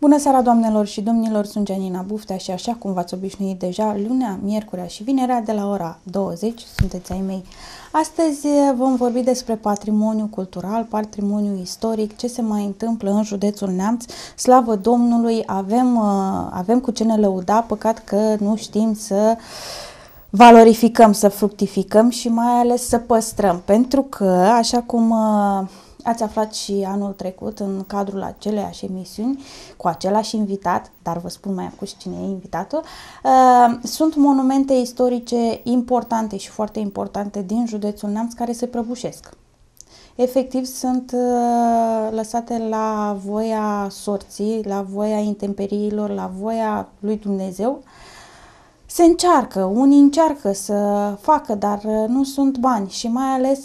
Bună seara, doamnelor și domnilor! Sunt Janina Buftea și așa cum v-ați obișnuit deja, lunea, miercurea și vinerea de la ora 20 sunteți ai mei. Astăzi eh, vom vorbi despre patrimoniu cultural, patrimoniu istoric, ce se mai întâmplă în județul Neamț. Slavă Domnului, avem, eh, avem cu ce ne lăuda, păcat că nu știm să valorificăm, să fructificăm și mai ales să păstrăm, pentru că, așa cum eh, ați aflat și anul trecut în cadrul aceleiași emisiuni cu același invitat, dar vă spun mai acum și cine e invitatul. Uh, sunt monumente istorice importante și foarte importante din județul Neamț care se prăbușesc. Efectiv sunt uh, lăsate la voia sorții, la voia intemperiilor, la voia lui Dumnezeu se încearcă, unii încearcă să facă, dar uh, nu sunt bani și mai ales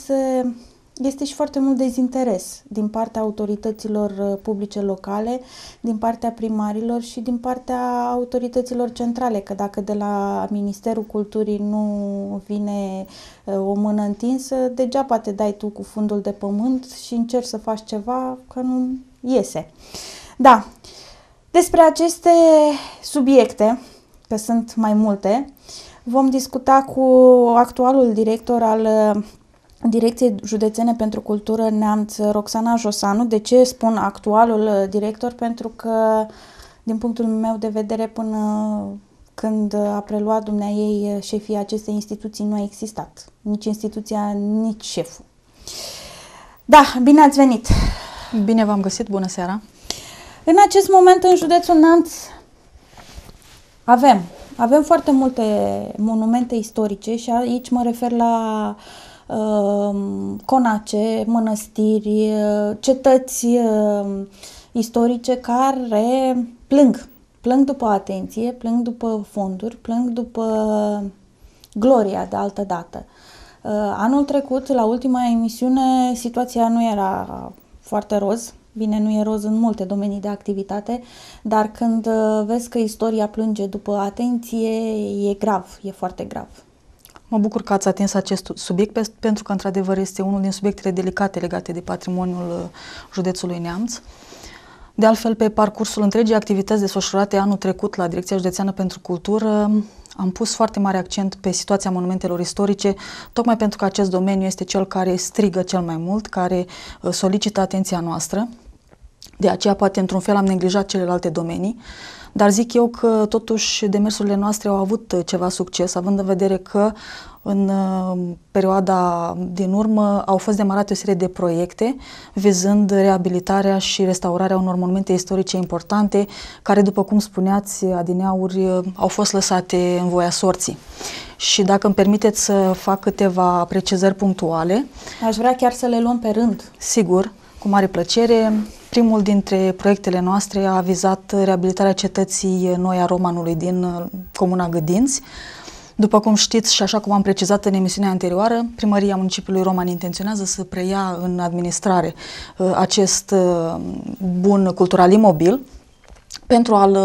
este și foarte mult dezinteres din partea autorităților uh, publice locale, din partea primarilor și din partea autorităților centrale, că dacă de la Ministerul Culturii nu vine uh, o mână întinsă, degeaba te dai tu cu fundul de pământ și încerci să faci ceva că nu iese. Da, despre aceste subiecte, că sunt mai multe, vom discuta cu actualul director al Direcției Județene pentru Cultură Neamț, Roxana Josanu. De ce spun actualul uh, director? Pentru că, din punctul meu de vedere, până când a preluat dumnea ei uh, șefia acestei instituții, nu a existat. Nici instituția, nici șeful. Da, bine ați venit! Bine v-am găsit, bună seara! În acest moment, în județul Neamț, avem, avem foarte multe monumente istorice și aici mă refer la uh, Um, conace, mănăstiri, uh, cetăți um, istorice care plâng. Plâng după atenție, plâng după fonduri, plâng după gloria de altă dată. Uh, anul trecut, la ultima emisiune, situația nu era foarte roz. Bine, nu e roz în multe domenii de activitate, dar când uh, vezi că istoria plânge după atenție, e grav, e foarte grav. Mă bucur că ați atins acest subiect pentru că, într-adevăr, este unul din subiectele delicate legate de patrimoniul uh, județului Neamț. De altfel, pe parcursul întregii activități desfășurate anul trecut la Direcția Județeană pentru Cultură, am pus foarte mare accent pe situația monumentelor istorice, tocmai pentru că acest domeniu este cel care strigă cel mai mult, care uh, solicită atenția noastră. De aceea, poate, într-un fel, am neglijat celelalte domenii. Uh, dar zic eu că totuși demersurile noastre au avut uh, ceva succes, având în vedere că în uh, perioada din urmă au fost demarate o serie de proiecte vizând reabilitarea și restaurarea unor monumente istorice importante care, după cum spuneați, adineauri uh, au fost lăsate în voia sorții. Și dacă îmi permiteți să fac câteva precizări punctuale. Aș vrea chiar să le luăm pe rând. Sigur. Cu mare plăcere, primul dintre proiectele noastre a vizat reabilitarea cetății Noia Romanului din uh, Comuna Gădinți. După cum știți și așa cum am precizat în emisiunea anterioară, Primăria Municipiului Roman intenționează să preia în administrare uh, acest uh, bun cultural imobil, pentru a-l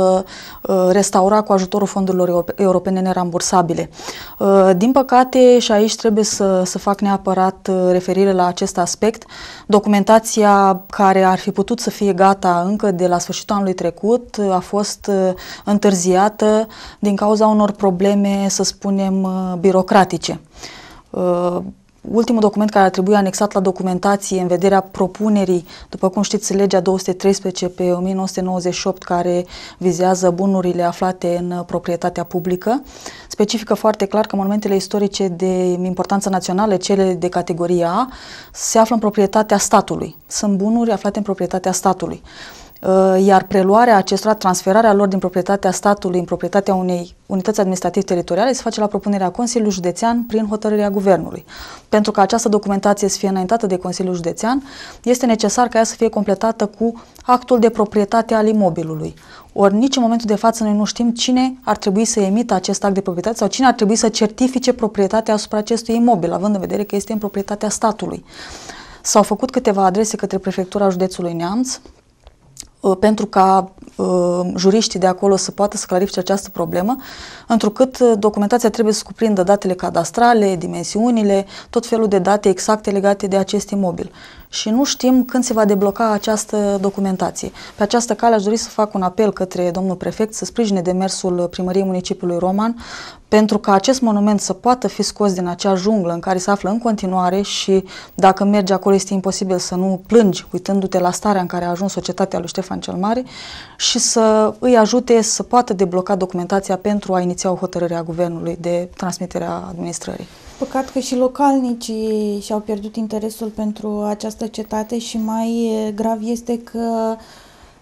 uh, restaura cu ajutorul fondurilor europene nerambursabile. Uh, din păcate, și aici trebuie să, să fac neapărat uh, referire la acest aspect, documentația care ar fi putut să fie gata încă de la sfârșitul anului trecut a fost întârziată din cauza unor probleme, să spunem, birocratice. Ultimul document care ar trebui anexat la documentație în vederea propunerii, după cum știți, legea 213 pe 1998 care vizează bunurile aflate în proprietatea publică, specifică foarte clar că monumentele istorice de importanță națională, cele de categoria A, se află în proprietatea statului. Sunt bunuri aflate în proprietatea statului. Uh, iar preluarea acestora, transferarea lor din proprietatea statului în proprietatea unei unități administrative teritoriale se face la propunerea Consiliului Județean prin hotărârea Guvernului. Pentru că această documentație să fie înaintată de Consiliul Județean, este necesar ca ea să fie completată cu actul de proprietate al imobilului. Ori nici în momentul de față noi nu știm cine ar trebui să emită acest act de proprietate sau cine ar trebui să certifice proprietatea asupra acestui imobil, având în vedere că este în proprietatea statului. S-au făcut câteva adrese către Prefectura Județului Neamț, Uh, pentru ca Uh, juriștii de acolo să poată să clarifice această problemă, întrucât uh, documentația trebuie să cuprindă datele cadastrale, dimensiunile, tot felul de date exacte legate de acest imobil. Și nu știm când se va debloca această documentație. Pe această cale aș dori să fac un apel către domnul prefect să sprijine demersul primăriei municipiului Roman pentru ca acest monument să poată fi scos din acea junglă în care se află în continuare și dacă mergi acolo este imposibil să nu plângi uitându-te la starea în care a ajuns societatea lui Ștefan cel Mare și să îi ajute să poată debloca documentația pentru a iniția o hotărâre a guvernului de a administrării. Păcat că și localnicii și-au pierdut interesul pentru această cetate și mai eh, grav este că uh,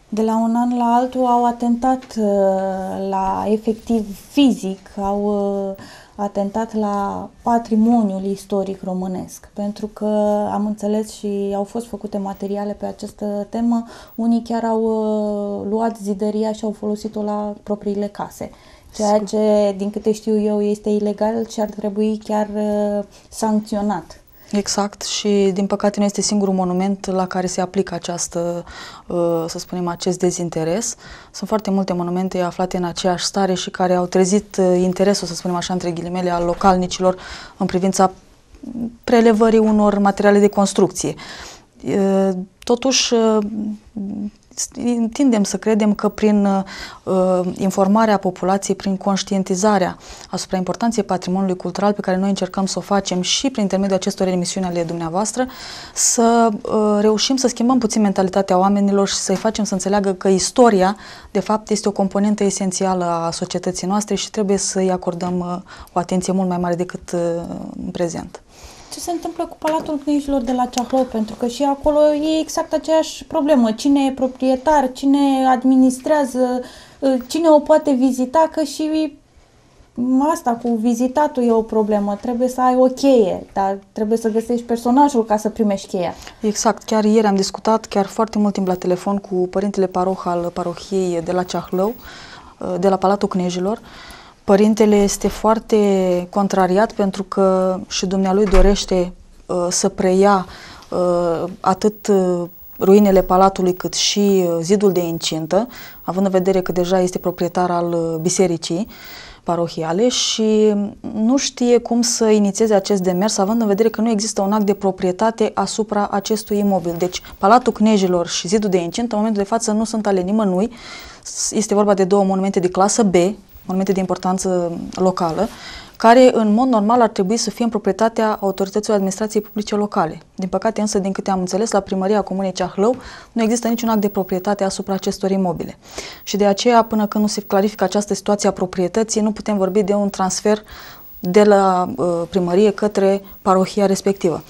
de la un an la altul au atentat uh, la efectiv fizic, au uh, atentat la patrimoniul istoric românesc, pentru că am înțeles și au fost făcute materiale pe această temă, unii chiar au uh, luat zideria și au folosit-o la propriile case. Ceea ce, din câte știu eu, este ilegal și ar trebui chiar sancționat. Exact și din păcate nu este singurul monument la care se aplică această, uh, să spunem, acest dezinteres. Sunt foarte multe monumente aflate în aceeași stare și care au trezit uh, interesul, să spunem așa, între ghilimele, al localnicilor în privința prelevării unor materiale de construcție. Uh, totuși, tindem să credem că prin uh, informarea populației, prin conștientizarea asupra importanței patrimoniului cultural pe care noi încercăm să o facem și prin intermediul acestor emisiuni ale dumneavoastră, să uh, reușim să schimbăm puțin mentalitatea oamenilor și să-i facem să înțeleagă că istoria, de fapt, este o componentă esențială a societății noastre și trebuie să-i acordăm uh, o atenție mult mai mare decât uh, în prezent ce se întâmplă cu Palatul cneșilor de la Ceahlău, pentru că și acolo e exact aceeași problemă. Cine e proprietar, cine administrează, ă, cine o poate vizita, că și asta cu vizitatul e o problemă. Trebuie să ai o cheie, dar trebuie să găsești personajul ca să primești cheia. Exact. Chiar ieri am discutat chiar foarte mult timp la telefon cu părintele paroh al parohiei de la Ceahlău, ă, de la Palatul cneșilor. Părintele este foarte contrariat pentru că și dumnealui dorește uh, să preia uh, atât uh, ruinele palatului cât și uh, zidul de incintă, având în vedere că deja este proprietar al uh, bisericii parohiale și nu știe cum să inițieze acest demers, având în vedere că nu există un act de proprietate asupra acestui imobil. Deci, Palatul Cnejilor și zidul de incintă, în momentul de față, nu sunt ale nimănui. Este vorba de două monumente de clasă B, monumente de importanță locală, care în mod normal ar trebui să fie în proprietatea autorităților administrației publice locale. Din păcate însă, din câte am înțeles, la primăria Comunei Ceahlău nu există niciun act de proprietate asupra acestor imobile. Și de aceea, până când nu se clarifică această situație a proprietății, nu putem vorbi de un transfer de la uh, primărie către parohia respectivă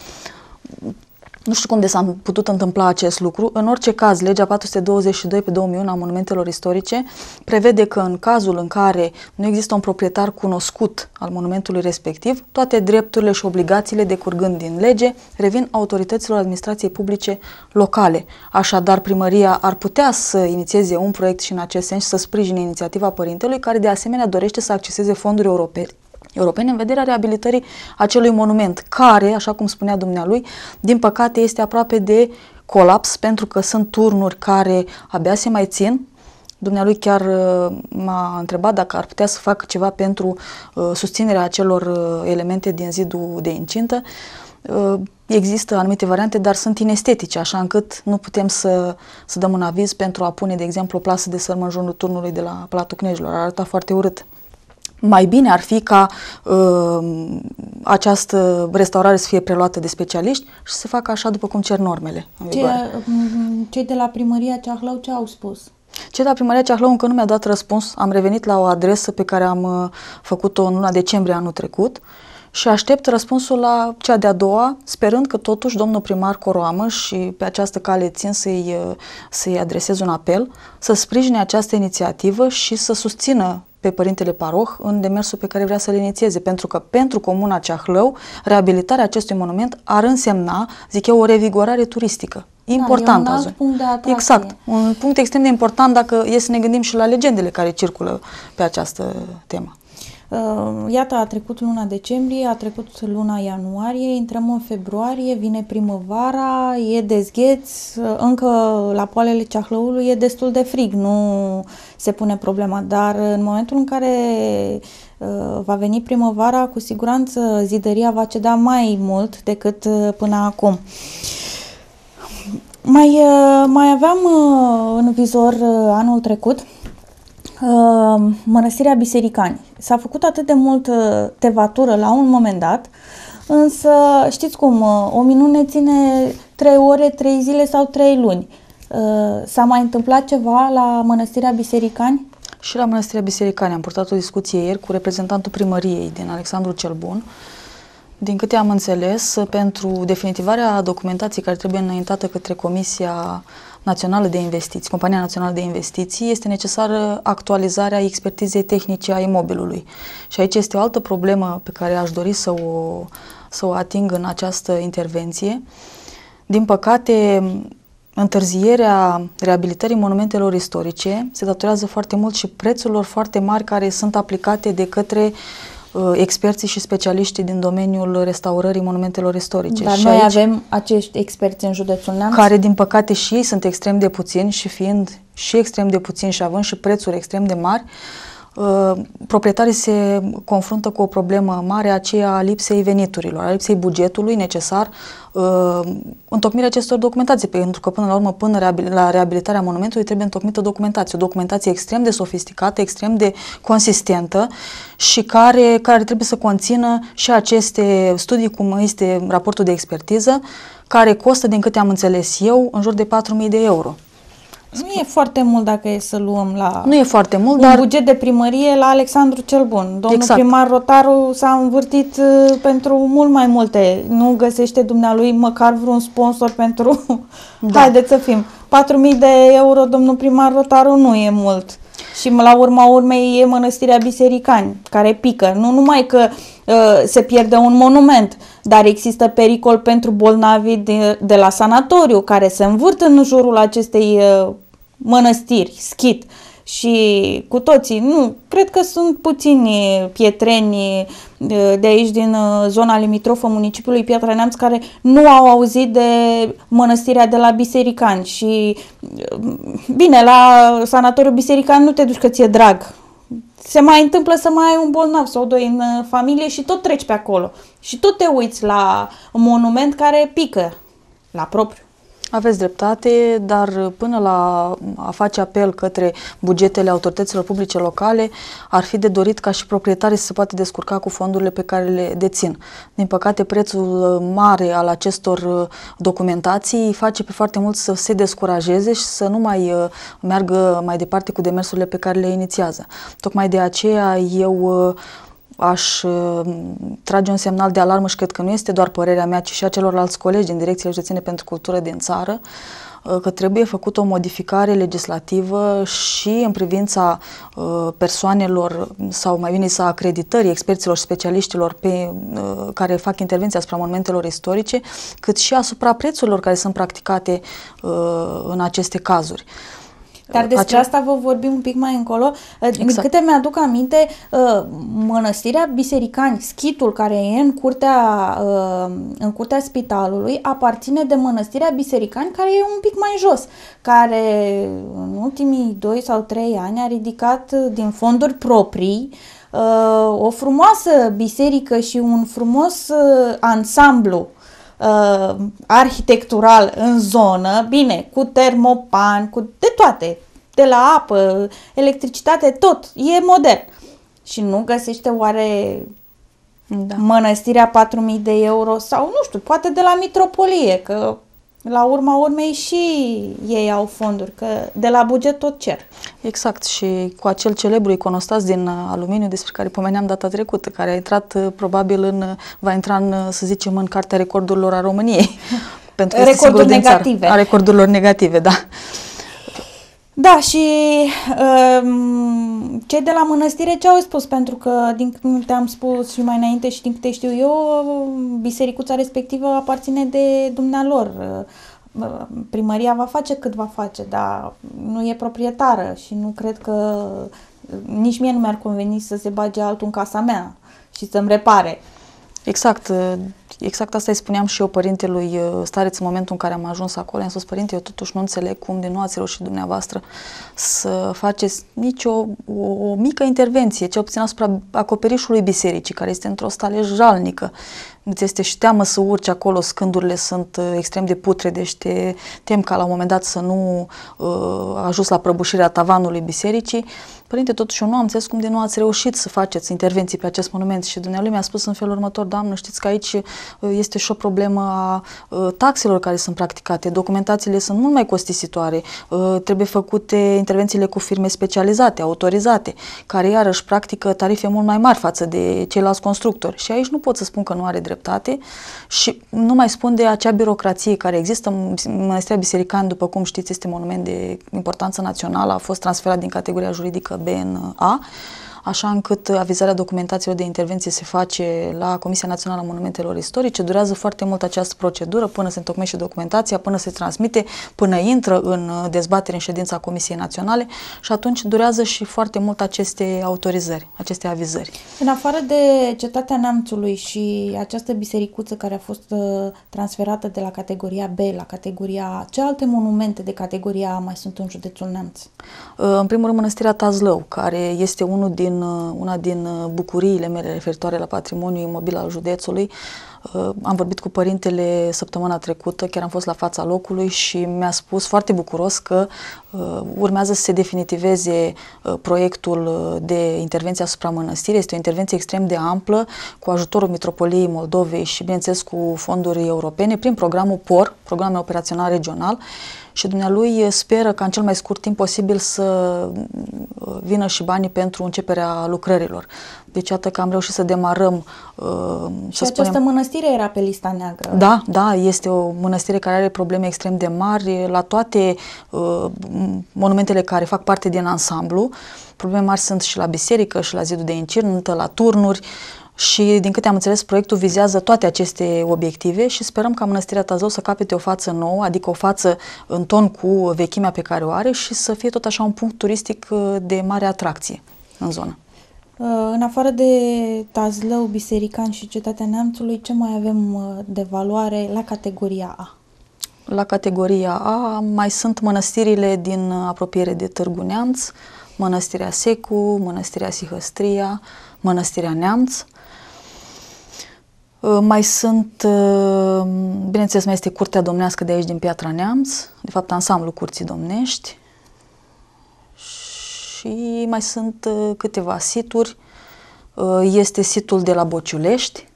nu știu cum de s-a putut întâmpla acest lucru. În orice caz, legea 422 pe 2001 a monumentelor istorice prevede că în cazul în care nu există un proprietar cunoscut al monumentului respectiv, toate drepturile și obligațiile decurgând din lege revin autorităților administrației publice locale. Așadar, primăria ar putea să inițieze un proiect și în acest sens să sprijine inițiativa părintelui, care de asemenea dorește să acceseze fonduri europene europene în vederea reabilitării acelui monument, care, așa cum spunea dumnealui, din păcate este aproape de colaps, pentru că sunt turnuri care abia se mai țin, Dumnealui chiar uh, m-a întrebat dacă ar putea să fac ceva pentru uh, susținerea acelor uh, elemente din zidul de incintă. există anumite variante, dar sunt inestetice, așa încât nu putem să, să dăm un aviz pentru a pune, de exemplu, o plasă de sărmă în jurul turnului de la Palatul Cnejelor. Arată foarte urât mai bine ar fi ca uh, această restaurare să fie preluată de specialiști și să se facă așa după cum cer normele. Ce, mm, cei de la primăria Ceahlău ce au spus? Cei de la primăria Ceahlău încă nu mi-a dat răspuns. Am revenit la o adresă pe care am uh, făcut-o în luna decembrie anul trecut și aștept răspunsul la cea de-a doua, sperând că totuși domnul primar Coroamă și pe această cale țin să-i, uh, să-i adresez un apel, să sprijine această inițiativă și să susțină pe Părintele Paroh în demersul pe care vrea să-l inițieze, pentru că pentru Comuna Ceahlău, reabilitarea acestui monument ar însemna, zic eu, o revigorare turistică. Important da, e un alt punct de atracție. Exact, un punct extrem de important dacă e să ne gândim și la legendele care circulă pe această temă. Uh, iată, a trecut luna decembrie, a trecut luna ianuarie, intrăm în februarie, vine primăvara, e dezgheț, uh, încă la poalele ceahlăului e destul de frig, nu se pune problema, dar în momentul în care uh, va veni primăvara, cu siguranță zidăria va ceda mai mult decât până acum. Mai, mai aveam în vizor anul trecut Uh, Mănăstirea Bisericani. S-a făcut atât de mult uh, tevatură la un moment dat, însă știți cum, uh, o minune ține 3 ore, 3 zile sau 3 luni. S-a mai întâmplat ceva la Mănăstirea Bisericani? Și la Mănăstirea Bisericani am purtat o discuție ieri cu reprezentantul primăriei din Alexandru cel Bun, din câte am înțeles, pentru definitivarea documentației care trebuie înaintată către Comisia Națională de Investiții, Compania Națională de Investiții, este necesară actualizarea expertizei tehnice a imobilului. Și aici este o altă problemă pe care aș dori să o, să o ating în această intervenție. Din păcate, întârzierea reabilitării monumentelor istorice se datorează foarte mult și prețurilor foarte mari care sunt aplicate de către uh, Uh, experții și specialiștii din domeniul restaurării monumentelor istorice. Dar și noi aici, avem acești experți în județul Neamț? Care, din păcate, și ei sunt extrem de puțini și fiind și extrem de puțini și având și prețuri extrem de mari, uh, Uh, proprietarii se confruntă cu o problemă mare, aceea a lipsei veniturilor, a lipsei bugetului necesar uh, întocmirea acestor documentații, pentru că până la urmă, până la reabilitarea monumentului, trebuie întocmită documentație, o documentație extrem de sofisticată, extrem de consistentă și care, care trebuie să conțină și aceste studii, cum este raportul de expertiză, care costă, din câte am înțeles eu, în jur de 4.000 de euro. Nu e foarte mult dacă e să luăm la... Nu e foarte mult, un dar... buget de primărie la Alexandru cel Bun. Domnul exact. primar Rotaru s-a învârtit uh, pentru mult mai multe. Nu găsește dumnealui măcar vreun sponsor pentru... Da. Haideți să fim. 4.000 de euro, domnul primar Rotaru, nu e mult. Și la urma urmei e mănăstirea Bisericani, care pică. Nu numai că uh, se pierde un monument, dar există pericol pentru bolnavi de, de la sanatoriu, care se învârt în jurul acestei uh, mănăstiri, schit și cu toții, nu, cred că sunt puțini pietreni uh, de aici din uh, zona limitrofă municipiului Piatra Neamț care nu au auzit de mănăstirea de la Biserican și uh, bine, la sanatoriu Biserican nu te duci că ți-e drag, se mai întâmplă să mai ai un bolnav sau doi în familie și tot treci pe acolo. Și tot te uiți la un monument care pică la propriu. Aveți dreptate, dar până la a face apel către bugetele autorităților publice locale, ar fi de dorit ca și proprietarii să se poată descurca cu fondurile pe care le dețin. Din păcate, prețul uh, mare al acestor uh, documentații face pe foarte mult să se descurajeze și să nu mai uh, meargă mai departe cu demersurile pe care le inițiază. Tocmai de aceea eu aș uh, trage un semnal de alarmă și cred că nu este doar părerea mea, ci și a celorlalți colegi din Direcția Județene pentru Cultură din țară, uh, că trebuie făcută o modificare legislativă și în privința uh, persoanelor sau mai bine să acreditării experților și specialiștilor pe, care fac intervenția asupra monumentelor istorice, cât și asupra prețurilor care sunt practicate în aceste cazuri. Dar despre acel... asta vă vorbim un pic mai încolo. Exact. Câte mi-aduc aminte, uh, mănăstirea Bisericani, schitul care e în curtea, uh, în curtea spitalului, aparține de mănăstirea Bisericani care e un pic mai jos, care în ultimii 2 sau 3 ani a ridicat uh, din fonduri proprii o frumoasă biserică și un frumos ansamblu uh, arhitectural în zonă, bine, cu termopan, cu de toate, de la apă, electricitate, tot, e modern. Și nu găsește oare da. mănăstirea 4.000 de euro sau nu știu, poate de la mitropolie, că la urma urmei și ei au fonduri, că de la buget tot cer. Exact și cu acel celebru iconostas din uh, aluminiu despre care pomeneam data trecută, care a intrat uh, probabil în, uh, va intra în, să zicem, în cartea recordurilor a României. pentru că recorduri negative. Țară, a recordurilor negative, da. Da, și um, cei de la mănăstire ce au spus? Pentru că, din câte am spus și mai înainte și din câte știu eu, bisericuța respectivă aparține de dumnealor. Primăria va face cât va face, dar nu e proprietară și nu cred că nici mie nu mi-ar conveni să se bage altul în casa mea și să-mi repare. Exact. Exact asta îi spuneam și eu părintelui uh, Stareț în momentul în care am ajuns acolo. I-am spus, părinte, eu totuși nu înțeleg cum de nu ați reușit dumneavoastră să faceți nicio o, o mică intervenție, ce obțin asupra acoperișului bisericii, care este într-o stare jalnică. Îți este și teamă să urci acolo, scândurile sunt uh, extrem de putre, deci te tem ca la un moment dat să nu uh, ajungi la prăbușirea tavanului bisericii. Uh, Părinte, totuși eu nu am înțeles cum de nu ați reușit să faceți intervenții pe acest monument și dumnealui mi-a spus în felul următor, doamnă, știți că aici uh, este și o problemă a uh, taxelor care sunt practicate, documentațiile sunt mult mai costisitoare, uh, trebuie făcute intervențiile cu firme specializate, autorizate, care iarăși practică tarife mult mai mari față de ceilalți constructori și aici nu pot să spun că nu are dreptate și nu mai spun de acea birocrație care există. în Mănăstirea Bisericană, după cum știți, este monument de importanță națională, a fost transferat din categoria juridică sabendo, ó. așa încât avizarea documentațiilor de intervenție se face la Comisia Națională a Monumentelor Istorice. Durează foarte mult această procedură până se întocmește documentația, până se transmite, până intră în uh, dezbatere în ședința Comisiei Naționale și atunci durează și foarte mult aceste autorizări, aceste avizări. În afară de Cetatea Neamțului și această bisericuță care a fost uh, transferată de la categoria B la categoria ce alte monumente de categoria mai sunt în județul Neamț? Uh, în primul rând, Mănăstirea Tazlău, care este unul din din, uh, una din uh, bucuriile mele referitoare la patrimoniul imobil al județului. Uh, am vorbit cu părintele săptămâna trecută, chiar am fost la fața locului și mi-a spus foarte bucuros că urmează să se definitiveze proiectul de intervenție asupra mănăstirii. Este o intervenție extrem de amplă, cu ajutorul Mitropoliei Moldovei și, bineînțeles, cu fonduri europene, prin programul POR, Programul Operațional Regional, și dumnealui eh, speră ca în cel mai scurt timp posibil să eh, vină și banii pentru începerea lucrărilor. Deci iată că am reușit să demarăm uh, și să această spunem... mănăstire era pe lista neagră. Da, da, este o mănăstire care are probleme extrem de mari la toate uh, monumentele care fac parte din ansamblu. Probleme mari sunt și la biserică, și la zidul de incintă, la turnuri. Uh, și, din câte am înțeles, proiectul vizează toate aceste obiective și sperăm ca Mănăstirea Tazău să capete o față nouă, adică o față în ton cu vechimea pe care o are și să fie tot așa un punct turistic uh, de mare atracție în zonă. Uh, în afară de Tazlău, Biserican și Cetatea Neamțului, ce mai avem uh, de valoare la categoria A? La categoria A mai sunt mănăstirile din apropiere de Târgu Neamț, Mănăstirea Secu, Mănăstirea Sihăstria, Mănăstirea Neamț, Uh, mai sunt, uh, bineînțeles, mai este Curtea Domnească de aici din Piatra Neamț, de fapt ansamblu Curții Domnești și mai sunt uh, câteva situri. Este situl de la Bociulești,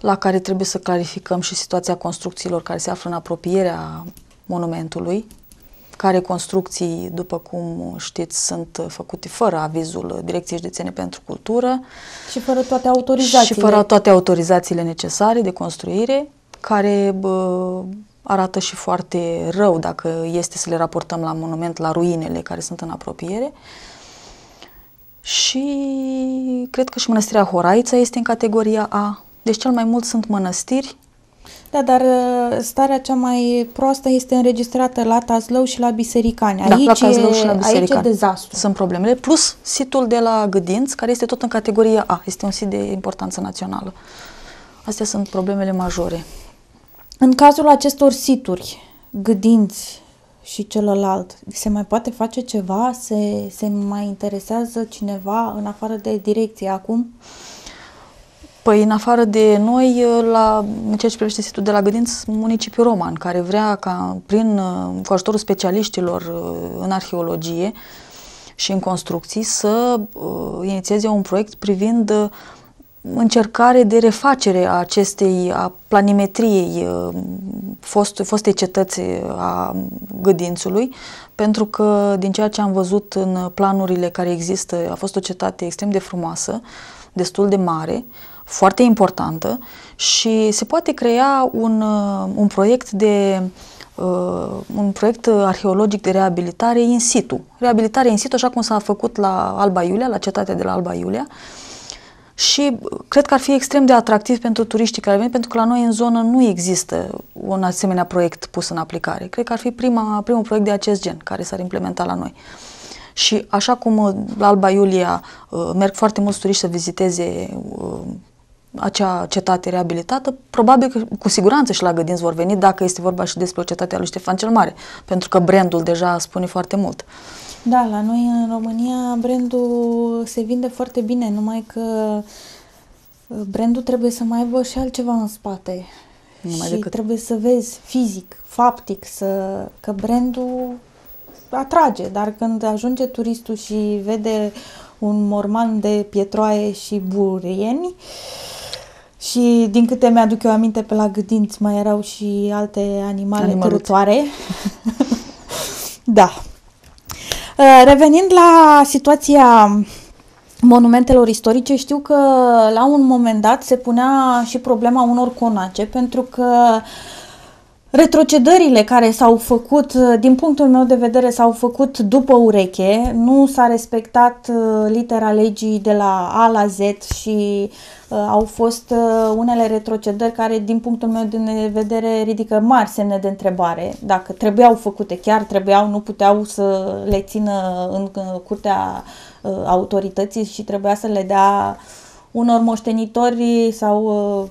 la care trebuie să clarificăm și situația construcțiilor care se află în apropierea monumentului, care construcții, după cum știți, sunt făcute fără avizul Direcției Județene pentru Cultură. Și fără toate autorizațiile. Și fără toate autorizațiile necesare de construire, care bă, arată și foarte rău dacă este să le raportăm la monument, la ruinele care sunt în apropiere. Și cred că și mănăstirea Horaița este în categoria A. Deci cel mai mult sunt mănăstiri da, dar uh, starea cea mai proastă este înregistrată la Tazlău și la Bisericani. Aici, da, la Tazlău și la Bisericani. Aici e dezastru. Sunt problemele, plus situl de la Gâdinț, care este tot în categoria A. Este un sit de importanță națională. Astea sunt problemele majore. În cazul acestor situri, Gâdinț și celălalt, se mai poate face ceva? Se, se mai interesează cineva în afară de direcție acum? Uh, Păi, în afară de noi, ă, la, ceea ce privește situl de la Gădinț, municipiul Roman, care vrea ca, prin, ă, cu ajutorul specialiștilor ă, în arheologie și în construcții, să uh, inițieze un proiect privind uh, încercare de refacere a acestei, a planimetriei fost, fostei cetăți a Gădințului, pentru că, din ceea ce am văzut în planurile care există, a fost o cetate extrem de frumoasă, destul de mare, uh, foarte importantă și se poate crea un, uh, un proiect de Uh, un proiect arheologic de reabilitare in situ. Reabilitare in situ, așa cum s-a făcut la Alba Iulia, la cetatea de la Alba Iulia. Și uh, cred că ar fi extrem de atractiv pentru turiștii care vin, pentru că la noi în zonă nu există un asemenea proiect pus în aplicare. Cred că ar fi prima, primul proiect de acest gen care s-ar implementa la noi. Și așa cum uh, la Alba Iulia merg foarte mulți turiști să viziteze acea cetate reabilitată, probabil că cu siguranță șlagădinți vor veni dacă este vorba și despre o cetate a lui Ștefan cel Mare, pentru că brandul deja spune foarte mult. Da, la noi în România brandul se vinde foarte bine, numai că uh, brandul trebuie să mai aibă și altceva în spate. Numai și decât... trebuie să vezi fizic, faptic, să, că brandul atrage, dar când ajunge turistul și vede un morman de pietroaie și burieni, uh, și din câte mi-aduc eu aminte, pe la gâdinți mai erau și alte animale cărătoare. da. Uh, revenind la situația monumentelor istorice, știu că la un moment dat se punea și problema unor conace, pentru că uh, Retrocedările care s-au făcut, uh, din punctul meu de vedere, s-au făcut după ureche, nu s-a respectat uh, litera legii de la A la Z și uh, au fost unele retrocedări care, din punctul meu de vedere, ridică mari semne de întrebare. Dacă trebuiau făcute, chiar trebuiau, nu puteau să le țină în curtea autorității și trebuia să le dea unor moștenitori sau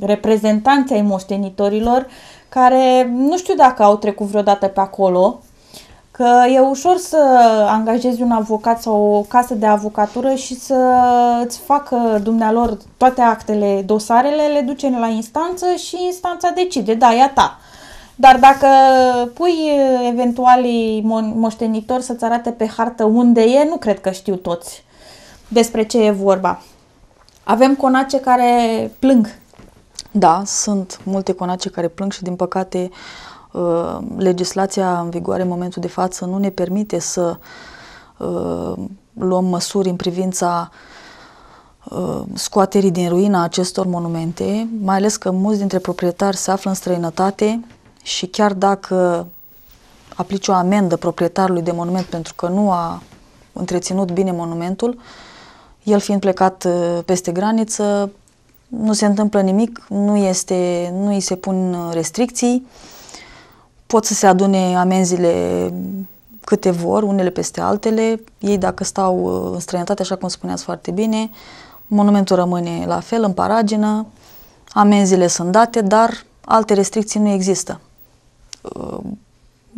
reprezentanții ai moștenitorilor uh, care nu știu dacă au trecut vreodată pe acolo, că e ușor să angajezi un avocat sau o casă de avocatură și să îți facă dumnealor toate actele, dosarele, le duce la instanță și instanța decide, da, e a ta. Dar dacă pui eventualii moștenitori să-ți arate pe hartă unde e, nu cred că știu toți despre ce e vorba. Avem conace care plâng da, sunt multe conace care plâng și, din păcate, uh, legislația în vigoare în momentul de față nu ne permite să uh, luăm măsuri în privința uh, scoaterii din ruina acestor monumente, mai ales că mulți dintre proprietari se află în străinătate și chiar dacă aplici o amendă proprietarului de monument pentru că nu a întreținut bine monumentul, el fiind plecat peste graniță, nu se întâmplă nimic, nu, este, nu îi se pun uh, restricții, pot să se adune amenzile câte vor, unele peste altele. Ei, dacă stau uh, în străinătate, așa cum spuneați foarte bine, monumentul rămâne la fel, în paragină, amenzile sunt date, dar alte restricții nu există. Uh,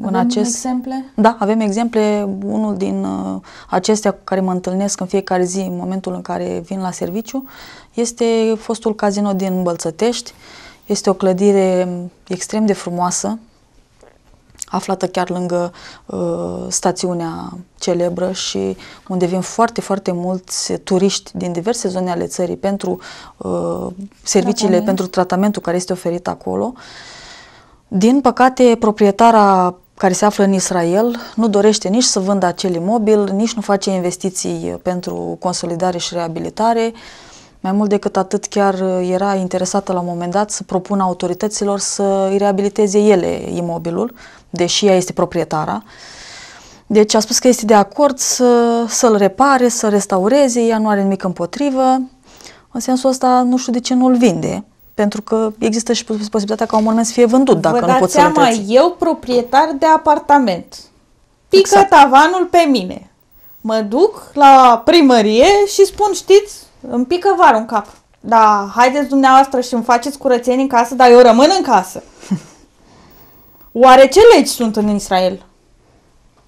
avem în acest... exemple? Da, avem exemple. Unul din uh, acestea cu care mă întâlnesc în fiecare zi, în momentul în care vin la serviciu, este fostul cazino din Bălțătești. Este o clădire extrem de frumoasă, aflată chiar lângă uh, stațiunea celebră și unde vin foarte, foarte mulți turiști din diverse zone ale țării pentru uh, serviciile, Tratament. pentru tratamentul care este oferit acolo. Din păcate, proprietara care se află în Israel nu dorește nici să vândă acel imobil, nici nu face investiții uh, pentru consolidare și reabilitare. Mai mult decât atât, chiar uh, era interesată la un moment dat să propună autorităților să îi reabiliteze ele imobilul, deși ea este proprietara. Deci a spus că este de acord să, să-l repare, să restaureze, ea nu are nimic împotrivă. În sensul ăsta, nu știu de ce nu-l vinde. Pentru că există și posibilitatea ca un moment să fie vândut dacă Vă nu poți să seama, eu proprietar de apartament. Pică exact. tavanul pe mine. Mă duc la primărie și spun, știți, îmi pică var un cap. Da, haideți dumneavoastră și îmi faceți curățenie în casă, dar eu rămân în casă. Oare ce legi sunt în Israel?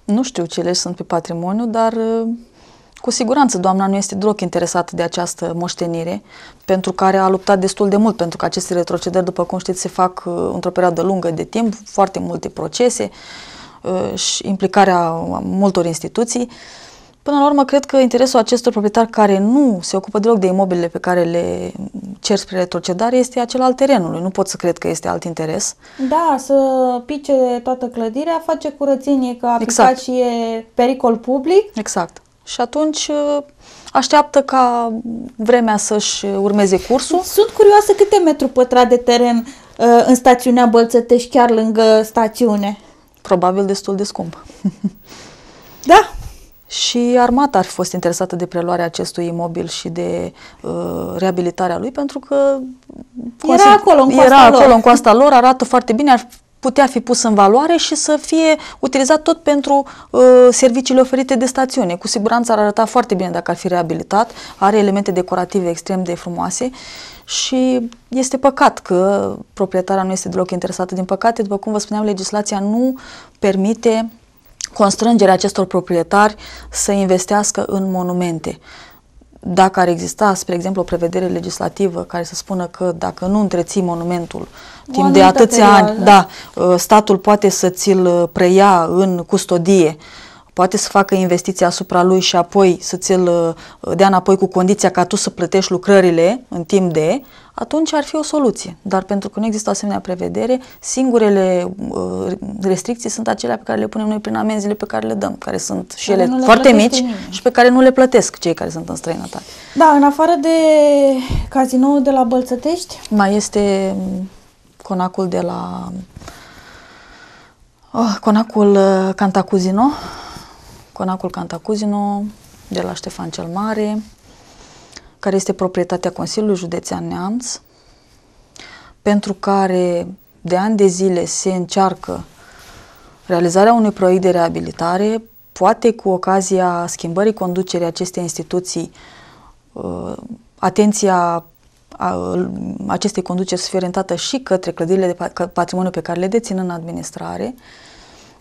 Nu știu ce legi sunt pe patrimoniu, dar uh, cu siguranță doamna nu este deloc interesată de această moștenire, pentru care a luptat destul de mult, pentru că aceste retrocedări, după cum știți, se fac uh, într-o perioadă lungă de timp, foarte multe procese uh, și implicarea multor instituții. Până la urmă, cred că interesul acestor proprietari care nu se ocupă deloc de imobilele pe care le cer spre retrocedare este acela al terenului. Nu pot să cred că este alt interes. Da, să pice toată clădirea, face curățenie că a exact. picat și e pericol public. Exact. Și atunci uh, așteaptă ca vremea să-și urmeze cursul. Sunt curioasă câte metru pătrat de teren uh, în stațiunea Bălțătești, chiar lângă stațiune. Probabil destul de scump. Da. Și armata ar fi fost interesată de preluarea acestui imobil și de uh, reabilitarea lui, pentru că era acolo, în coasta, era lor. acolo în coasta lor, arată foarte bine, ar putea fi pus în valoare și să fie utilizat tot pentru uh, serviciile oferite de stațiune. Cu siguranță ar arăta foarte bine dacă ar fi reabilitat, are elemente decorative extrem de frumoase și este păcat că proprietarea nu este deloc interesată. Din păcate, după cum vă spuneam, legislația nu permite constrângerea acestor proprietari să investească în monumente dacă ar exista, spre exemplu, o prevedere legislativă care să spună că dacă nu întreții monumentul timp de atâția ani, da, da uh, statul poate să ți-l uh, preia în custodie, poate să facă investiții asupra lui și apoi să ți-l uh, dea înapoi cu condiția ca tu să plătești lucrările în timp de, atunci ar fi o soluție. Dar pentru că nu există asemenea prevedere, singurele uh, restricții sunt acelea pe care le punem noi prin amenziile pe care le dăm, care sunt și ele foarte mici nimeni. și pe care nu le plătesc cei care sunt în străinătate. Da, în afară de cazinoul de la Bălțătești? Mai este mm, conacul de la... Oh, conacul uh, Cantacuzino, conacul Cantacuzino de la Ștefan cel Mare, care este proprietatea Consiliului Județean Neamț, pentru care de ani de zile se încearcă realizarea unui proiect de reabilitare, poate cu ocazia schimbării conducerii acestei instituții, uh, atenția acestei conduceri să fie orientată și către clădirile de patrimoniu pe care le dețin în administrare.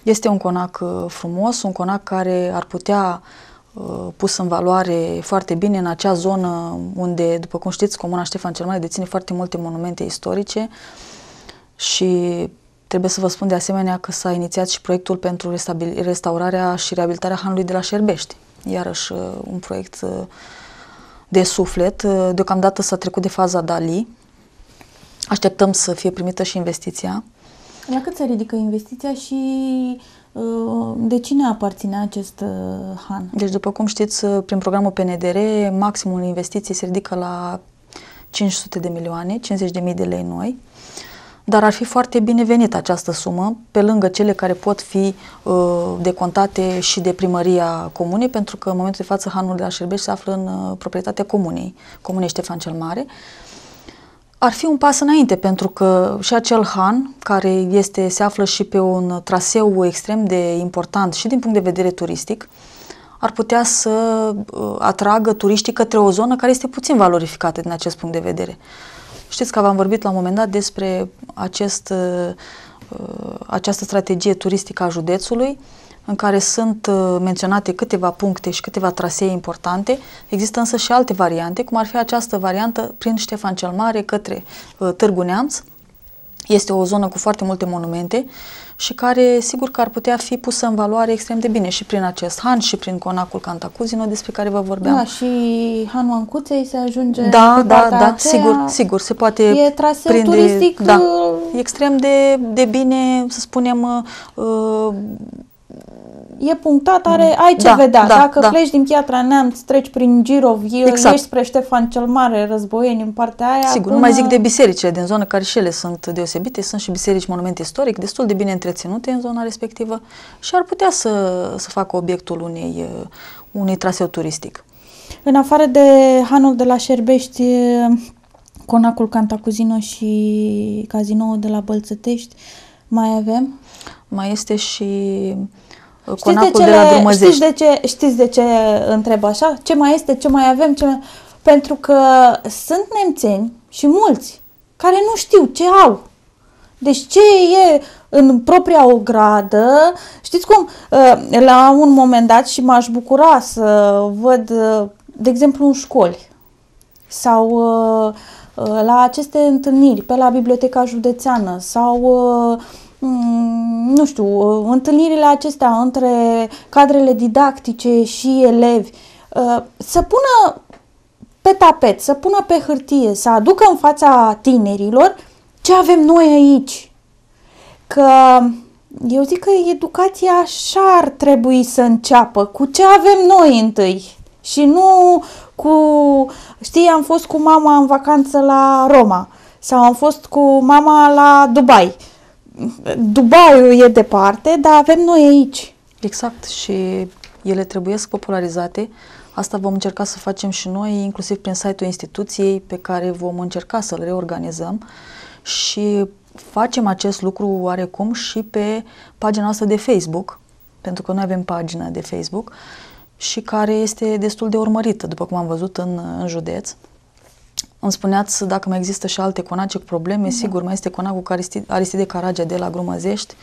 Este un conac uh, frumos, un conac care ar putea uh, Uh, pus în valoare foarte bine în acea zonă unde, după cum știți, Comuna Ștefan cel Mare deține foarte multe monumente istorice și trebuie să vă spun de asemenea că s-a inițiat și proiectul pentru restaurarea și reabilitarea hanului de la Șerbești. Iarăși uh, un proiect uh, de suflet. Deocamdată s-a trecut de faza Dali. Așteptăm să fie primită și investiția. La cât se ridică investiția și Uh, de cine aparține acest uh, han? Deci, după cum știți, uh, prin programul PNDR, maximul investiției se ridică la 500 de milioane, 50 de mii de lei noi, dar ar fi foarte binevenită această sumă, pe lângă cele care pot fi uh, decontate și de primăria comunei, pentru că în momentul de față hanul de la Șerbești se află în uh, proprietatea comunei, comunei Ștefan cel Mare. Uh, ar fi un pas înainte, pentru că și acel Han, care este, se află și pe un traseu extrem de important și din punct de vedere turistic, ar putea să uh, atragă turiștii către o zonă care este puțin valorificată din acest punct de vedere. Știți că v-am vorbit la un moment dat despre acest, uh, uh, această strategie turistică a județului, în care sunt uh, menționate câteva puncte și câteva trasee importante. Există însă și alte variante, cum ar fi această variantă prin Ștefan cel Mare către uh, Târgu Neamț. Este o zonă cu foarte multe monumente și care sigur că ar putea fi pusă în valoare extrem de bine și prin acest han și prin conacul Cantacuzino despre care vă vorbeam. Da, și hanul Ancuței se ajunge Da, pe da, da, sigur, sigur, se poate E traseu prinde, turistic da, uh, extrem de, de bine, să spunem, uh, e punctat, are, mm. ai ce da, vedea. Da, Dacă da. pleci din Piatra Neamț, treci prin Girov, exact. ieși spre Ștefan cel Mare, războieni în partea aia. Sigur, până... nu mai zic de bisericile din zonă, care și ele sunt deosebite, sunt și biserici monument istoric, destul de bine întreținute în zona respectivă și ar putea să, să facă obiectul unei, uh, unei traseu turistic. În afară de hanul de la Șerbești, conacul Cantacuzino și cazinoul de la Bălțătești, mai avem? Mai este și știți de, ce de la Știți de, ce, știți de ce întreb așa? Ce mai este? Ce mai avem? Ce mai... Pentru că sunt nemțeni și mulți care nu știu ce au. Deci ce e în propria ogradă, știți cum, uh, la un moment dat și m-aș bucura să văd, uh, de exemplu, în școli sau uh, la aceste întâlniri, pe la Biblioteca Județeană sau uh, Mm, nu știu, uh, întâlnirile acestea între cadrele didactice și elevi, uh, să pună pe tapet, să pună pe hârtie, să aducă în fața tinerilor ce avem noi aici. Că eu zic că educația așa ar trebui să înceapă, cu ce avem noi întâi și nu cu, știi, am fost cu mama în vacanță la Roma sau am fost cu mama la Dubai Dubaiul e departe, dar avem noi aici. Exact și ele trebuie să popularizate. Asta vom încerca să facem și noi, inclusiv prin site-ul instituției pe care vom încerca să-l reorganizăm și facem acest lucru oarecum și pe pagina noastră de Facebook, pentru că noi avem pagina de Facebook și care este destul de urmărită, după cum am văzut în, în județ. Îmi spuneați dacă mai există și alte conace cu probleme, da. sigur, mai este conacul cu Aristide Caragea de la Grumăzești,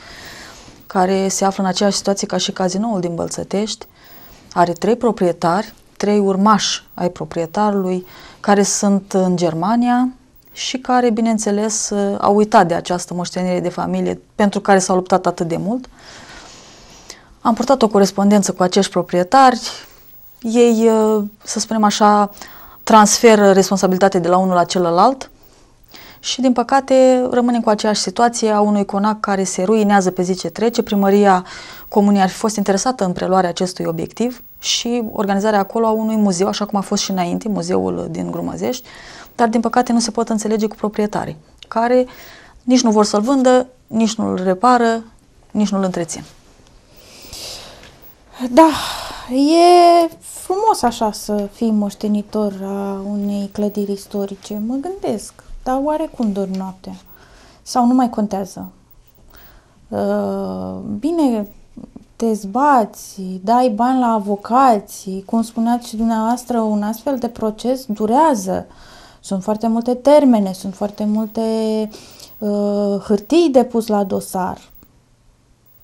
care se află în aceeași situație ca și cazinoul din Bălțătești. Are trei proprietari, trei urmași ai proprietarului, care sunt în Germania și care, bineînțeles, au uitat de această moștenire de familie pentru care s-au luptat atât de mult. Am purtat o corespondență cu acești proprietari. Ei, să spunem așa, transfer responsabilitate de la unul la celălalt și, din păcate, rămânem cu aceeași situație a unui conac care se ruinează pe zi ce trece. Primăria comunii ar fi fost interesată în preluarea acestui obiectiv și organizarea acolo a unui muzeu, așa cum a fost și înainte, muzeul din Grumăzești, dar, din păcate, nu se pot înțelege cu proprietarii, care nici nu vor să-l vândă, nici nu-l repară, nici nu-l întrețin. Da, e frumos așa să fii moștenitor a unei clădiri istorice. Mă gândesc, dar oare cum dormi noaptea? Sau nu mai contează? Ă, bine, te zbați, dai bani la avocații, cum spuneați și dumneavoastră, un astfel de proces durează. Sunt foarte multe termene, sunt foarte multe uh, hârtii depus la dosar.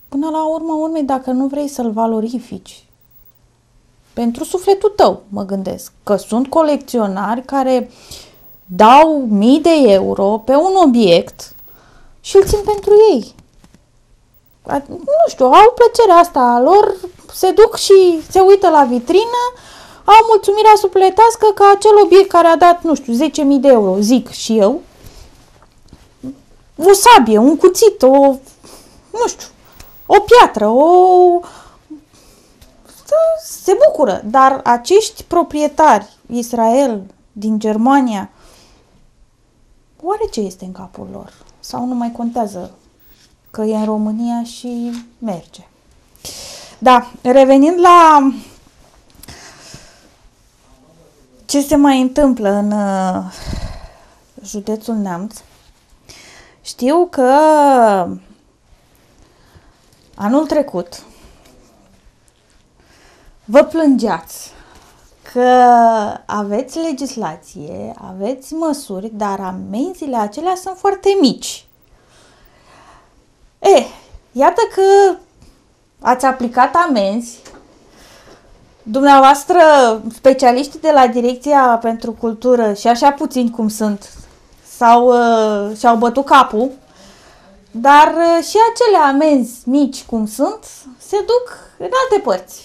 Până la urmă, urmei, dacă nu vrei să-l valorifici, pentru sufletul tău, mă gândesc. Că sunt colecționari care dau mii de euro pe un obiect și îl țin pentru ei. Nu știu, au plăcerea asta a lor, se duc și se uită la vitrină, au mulțumirea supletească că acel obiect care a dat, nu știu, 10.000 de euro, zic și eu, o sabie, un cuțit, o, nu știu, o piatră, o, să se bucură. Dar acești proprietari, Israel, din Germania, oare ce este în capul lor? Sau nu mai contează că e în România și merge. Da, revenind la ce se mai întâmplă în uh, județul Neamț, știu că anul trecut, vă plângeați că aveți legislație, aveți măsuri, dar amenziile acelea sunt foarte mici. E, eh, iată că ați aplicat amenzi. Dumneavoastră, specialiștii de la Direcția pentru Cultură și așa puțin cum sunt, sau uh, și-au bătut capul, dar uh, și acele amenzi mici cum sunt, se duc în alte părți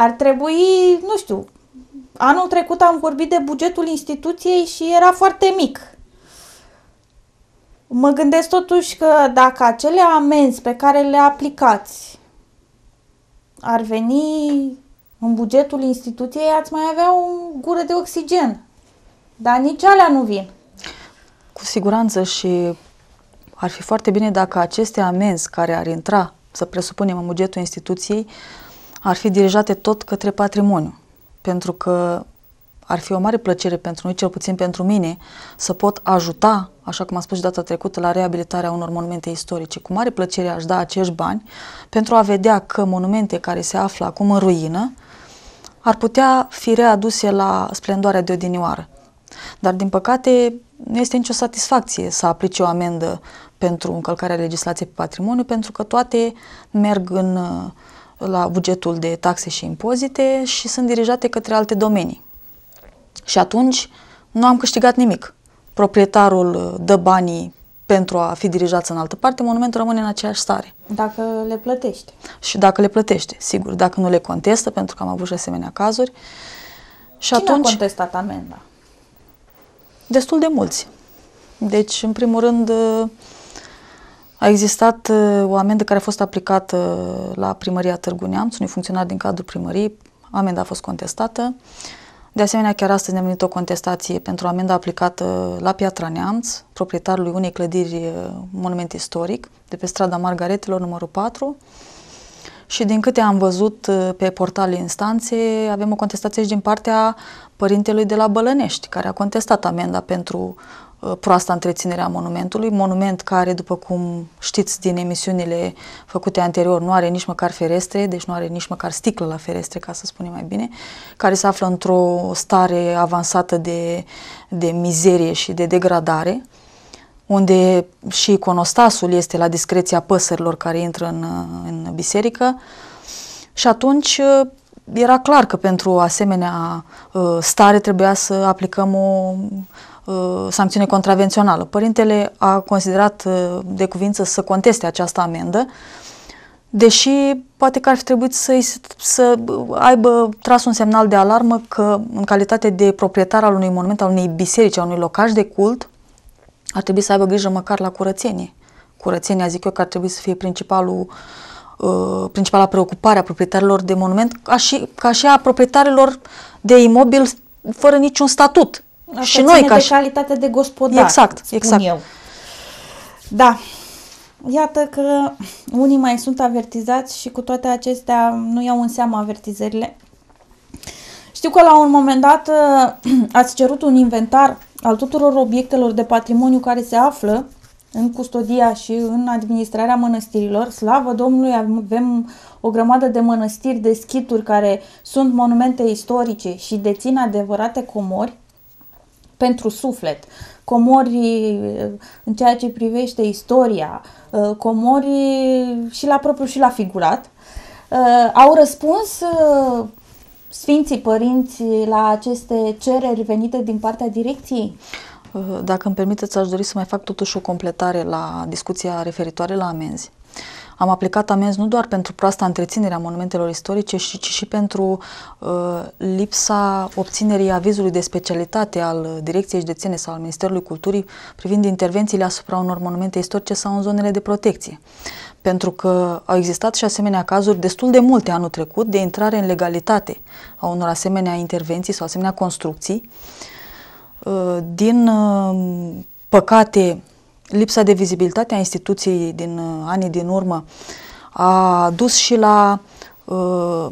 ar trebui, nu știu, anul trecut am vorbit de bugetul instituției și era foarte mic. Mă gândesc totuși că dacă acele amenzi pe care le aplicați ar veni în bugetul instituției, ați mai avea o gură de oxigen. Dar nici alea nu vin. Cu siguranță și ar fi foarte bine dacă aceste amenzi care ar intra, să presupunem, în bugetul instituției, ar fi dirijate tot către patrimoniu, pentru că ar fi o mare plăcere pentru noi, cel puțin pentru mine, să pot ajuta, așa cum am spus și data trecută, la reabilitarea unor monumente istorice. Cu mare plăcere aș da acești bani pentru a vedea că monumente care se află acum în ruină ar putea fi readuse la splendoarea de odinioară. Dar, din păcate, nu este nicio satisfacție să aplici o amendă pentru încălcarea legislației pe patrimoniu, pentru că toate merg în uh, la bugetul de taxe și impozite și sunt dirijate către alte domenii. Și atunci nu am câștigat nimic. Proprietarul uh, dă banii pentru a fi dirijați în altă parte, monumentul rămâne în aceeași stare. Dacă le plătești. Și dacă le plătește, sigur. Dacă nu le contestă, pentru că am avut și asemenea cazuri. Și Cine atunci, a contestat amenda? Destul de mulți. Deci, în primul rând, uh, a existat uh, o amendă care a fost aplicată uh, la primăria Târgu Neamț, unui funcționar din cadrul primăriei. Amenda a fost contestată. De asemenea, chiar astăzi ne a venit o contestație pentru amenda aplicată uh, la Piatra Neamț, proprietarului unei clădiri monument istoric, de pe strada Margaretelor, numărul 4. Și din câte am văzut pe portalul instanței, avem o contestație și din partea părintelui de la Bălănești, care a contestat amenda pentru Uh, proasta întreținere a monumentului, monument care, după cum știți din emisiunile făcute anterior, nu are nici măcar ferestre, deci nu are nici măcar sticlă la ferestre, ca să spunem mai bine, care se află într-o stare avansată de, de mizerie și de degradare, unde și iconostasul este la discreția păsărilor care intră în, uh, în biserică. Și atunci uh, era clar că pentru asemenea stare trebuia să aplicăm o Uh, sancțiune contravențională. Părintele a considerat uh, de cuvință să conteste această amendă, deși poate că ar fi trebuit să, să aibă tras un semnal de alarmă că în calitate de proprietar al unui monument, al unei biserici, al unui locaj de cult, ar trebui să aibă grijă măcar la curățenie. Curățenia, zic eu, că ar trebui să fie principalul uh, principala preocupare a proprietarilor de monument, ca și, ca și a proprietarilor de imobil fără niciun statut Asta și noi ca de calitatea de gospodar, exact, spun exact. eu. Da. Iată că unii mai sunt avertizați și cu toate acestea nu iau în seamă avertizările. Știu că la un moment dat ați cerut un inventar al tuturor obiectelor de patrimoniu care se află în custodia și în administrarea mănăstirilor. Slavă Domnului, avem o grămadă de mănăstiri, de schituri care sunt monumente istorice și dețin adevărate comori pentru suflet, comori în ceea ce privește istoria, uh, comori și la propriu și la figurat. Uh, au răspuns uh, Sfinții Părinți la aceste cereri venite din partea direcției? Dacă îmi permiteți, aș dori să mai fac totuși o completare la discuția referitoare la amenzi am aplicat amenzi nu doar pentru proasta întreținere a monumentelor istorice, ci, ci și pentru uh, lipsa obținerii avizului de specialitate al Direcției Județene sau al Ministerului Culturii privind intervențiile asupra unor monumente istorice sau în zonele de protecție. Pentru că au existat și asemenea cazuri destul de multe anul trecut de intrare în legalitate a unor asemenea intervenții sau asemenea construcții. Uh, din uh, păcate, lipsa de vizibilitate a instituției din uh, anii din urmă a dus și la uh,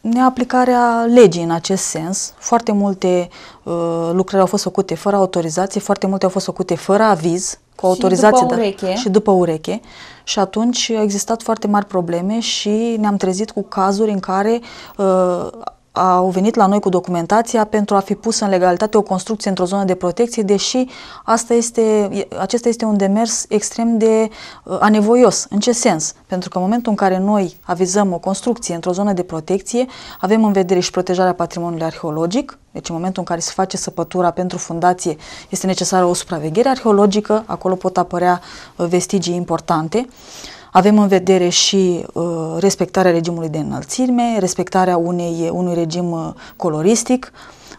neaplicarea legii în acest sens. Foarte multe uh, lucrări au fost făcute fără autorizație, foarte multe au fost făcute fără aviz, cu autorizație și după, ureche. Da, și după ureche. Și atunci au existat foarte mari probleme și ne-am trezit cu cazuri în care uh, au venit la noi cu documentația pentru a fi pus în legalitate o construcție într-o zonă de protecție, deși asta este, acesta este un demers extrem de uh, anevoios. În ce sens? Pentru că în momentul în care noi avizăm o construcție într-o zonă de protecție, avem în vedere și protejarea patrimoniului arheologic, deci în momentul în care se face săpătura pentru fundație, este necesară o supraveghere arheologică, acolo pot apărea uh, vestigii importante. Uh, avem în vedere și uh, respectarea regimului de înălțime, respectarea unei, unui regim uh, coloristic,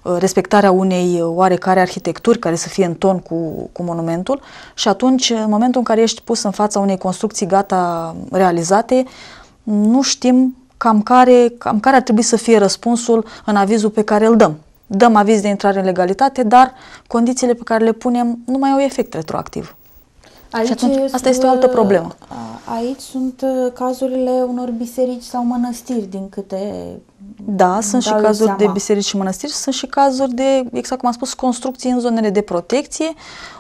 uh, respectarea unei uh, oarecare arhitecturi care să fie în ton cu, cu monumentul și atunci, în momentul în care ești pus în fața unei construcții gata realizate, nu știm cam care, cam care ar trebui să fie răspunsul în avizul pe care îl dăm. Dăm aviz de intrare în legalitate, dar condițiile pe care le punem nu mai au efect retroactiv. Aici și atunci, este, asta este o altă problemă. Aici sunt uh, cazurile unor biserici sau mănăstiri, din câte. Da, sunt și cazuri seama. de biserici și mănăstiri, sunt și cazuri de, exact cum am spus, construcții în zonele de protecție,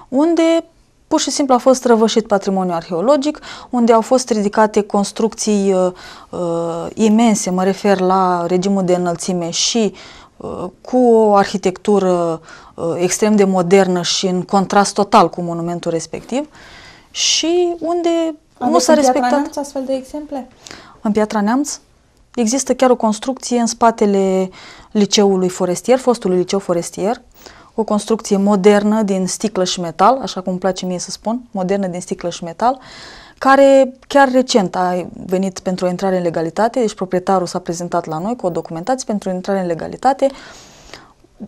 unde pur și simplu a fost răvășit patrimoniul arheologic, unde au fost ridicate construcții uh, uh, imense, mă refer la regimul de înălțime și uh, cu o arhitectură uh, extrem de modernă și în contrast total cu monumentul respectiv și unde Aveți nu s-a respectat. Piatra Neamț astfel de exemple? În Piatra Neamț există chiar o construcție în spatele liceului forestier, fostului liceu forestier, o construcție modernă din sticlă și metal, așa cum îmi place mie să spun, modernă din sticlă și metal, care chiar recent a venit pentru o intrare în legalitate, deci proprietarul s-a prezentat la noi cu o documentație pentru o intrare în legalitate,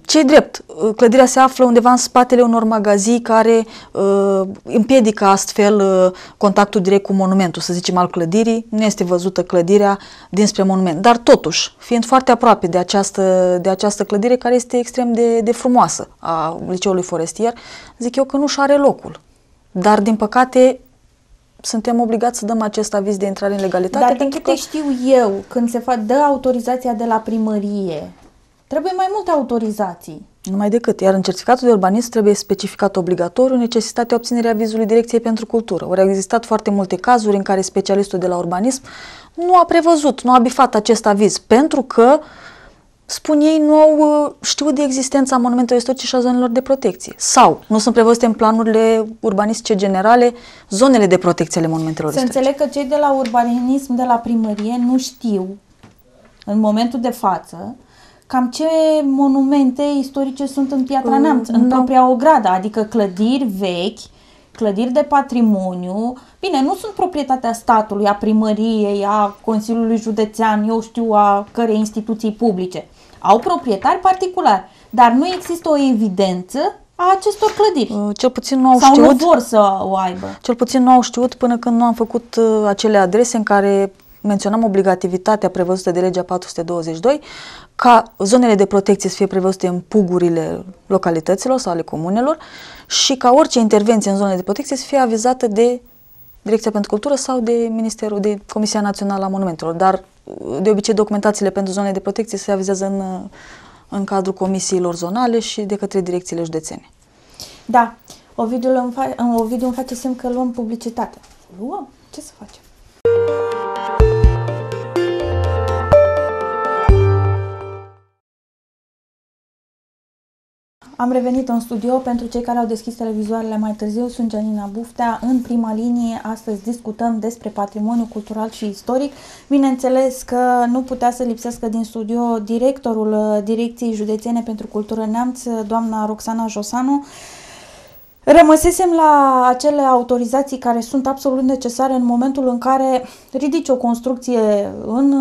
ce drept, clădirea se află undeva în spatele unor magazii care uh, împiedică astfel uh, contactul direct cu monumentul, să zicem, al clădirii. Nu este văzută clădirea dinspre monument, dar totuși, fiind foarte aproape de această, de această clădire care este extrem de, de frumoasă a liceului forestier, zic eu că nu și are locul. Dar, din păcate, suntem obligați să dăm acest aviz de intrare în legalitate. Dar din câte că... știu eu, când se fa- dă autorizația de la primărie, Trebuie mai multe autorizații. Numai decât, iar în certificatul de urbanism trebuie specificat obligatoriu necesitatea obținerii avizului Direcției pentru Cultură. Ori au existat foarte multe cazuri în care specialistul de la urbanism nu a prevăzut, nu a bifat acest aviz, pentru că spun ei, nu au uh, știut de existența monumentelor istorice și a zonelor de protecție. Sau nu sunt prevăzute în planurile urbanistice generale zonele de protecție ale monumentelor istorice. Să înțeleg că cei de la urbanism, de la primărie, nu știu în momentul de față cam ce monumente istorice sunt în Piatra mm, Neamț, uh, în da. propria ogradă, adică clădiri vechi, clădiri de patrimoniu. Bine, nu sunt proprietatea statului, a primăriei, a Consiliului Județean, eu știu a cărei instituții publice. Au proprietari particulari, dar nu există o evidență a acestor clădiri. Uh, cel puțin nu au Sau știut, nu vor să o aibă. Cel puțin nu au știut până când nu am făcut uh, acele adrese în care menționam obligativitatea prevăzută de legea 422 ca zonele de protecție să fie prevăzute în pugurile localităților sau ale comunelor și ca orice intervenție în zonele de protecție să fie avizată de Direcția pentru Cultură sau de Ministerul, de Comisia Națională a Monumentelor, dar de obicei documentațiile pentru zonele de protecție se avizează în, în cadrul comisiilor zonale și de către direcțiile județene. Da, Ovidiu îmi, fa- Ovidiu îmi face semn că luăm publicitate. Luăm? Ce să facem? Am revenit în studio pentru cei care au deschis televizoarele mai târziu. Sunt Janina Buftea. În prima linie astăzi discutăm despre patrimoniu cultural și istoric. Bineînțeles că nu putea să lipsească din studio directorul uh, Direcției Județene pentru Cultură Neamț, uh, doamna Roxana Josanu. Rămăsesem la acele autorizații care sunt absolut necesare în momentul în care ridici o construcție în,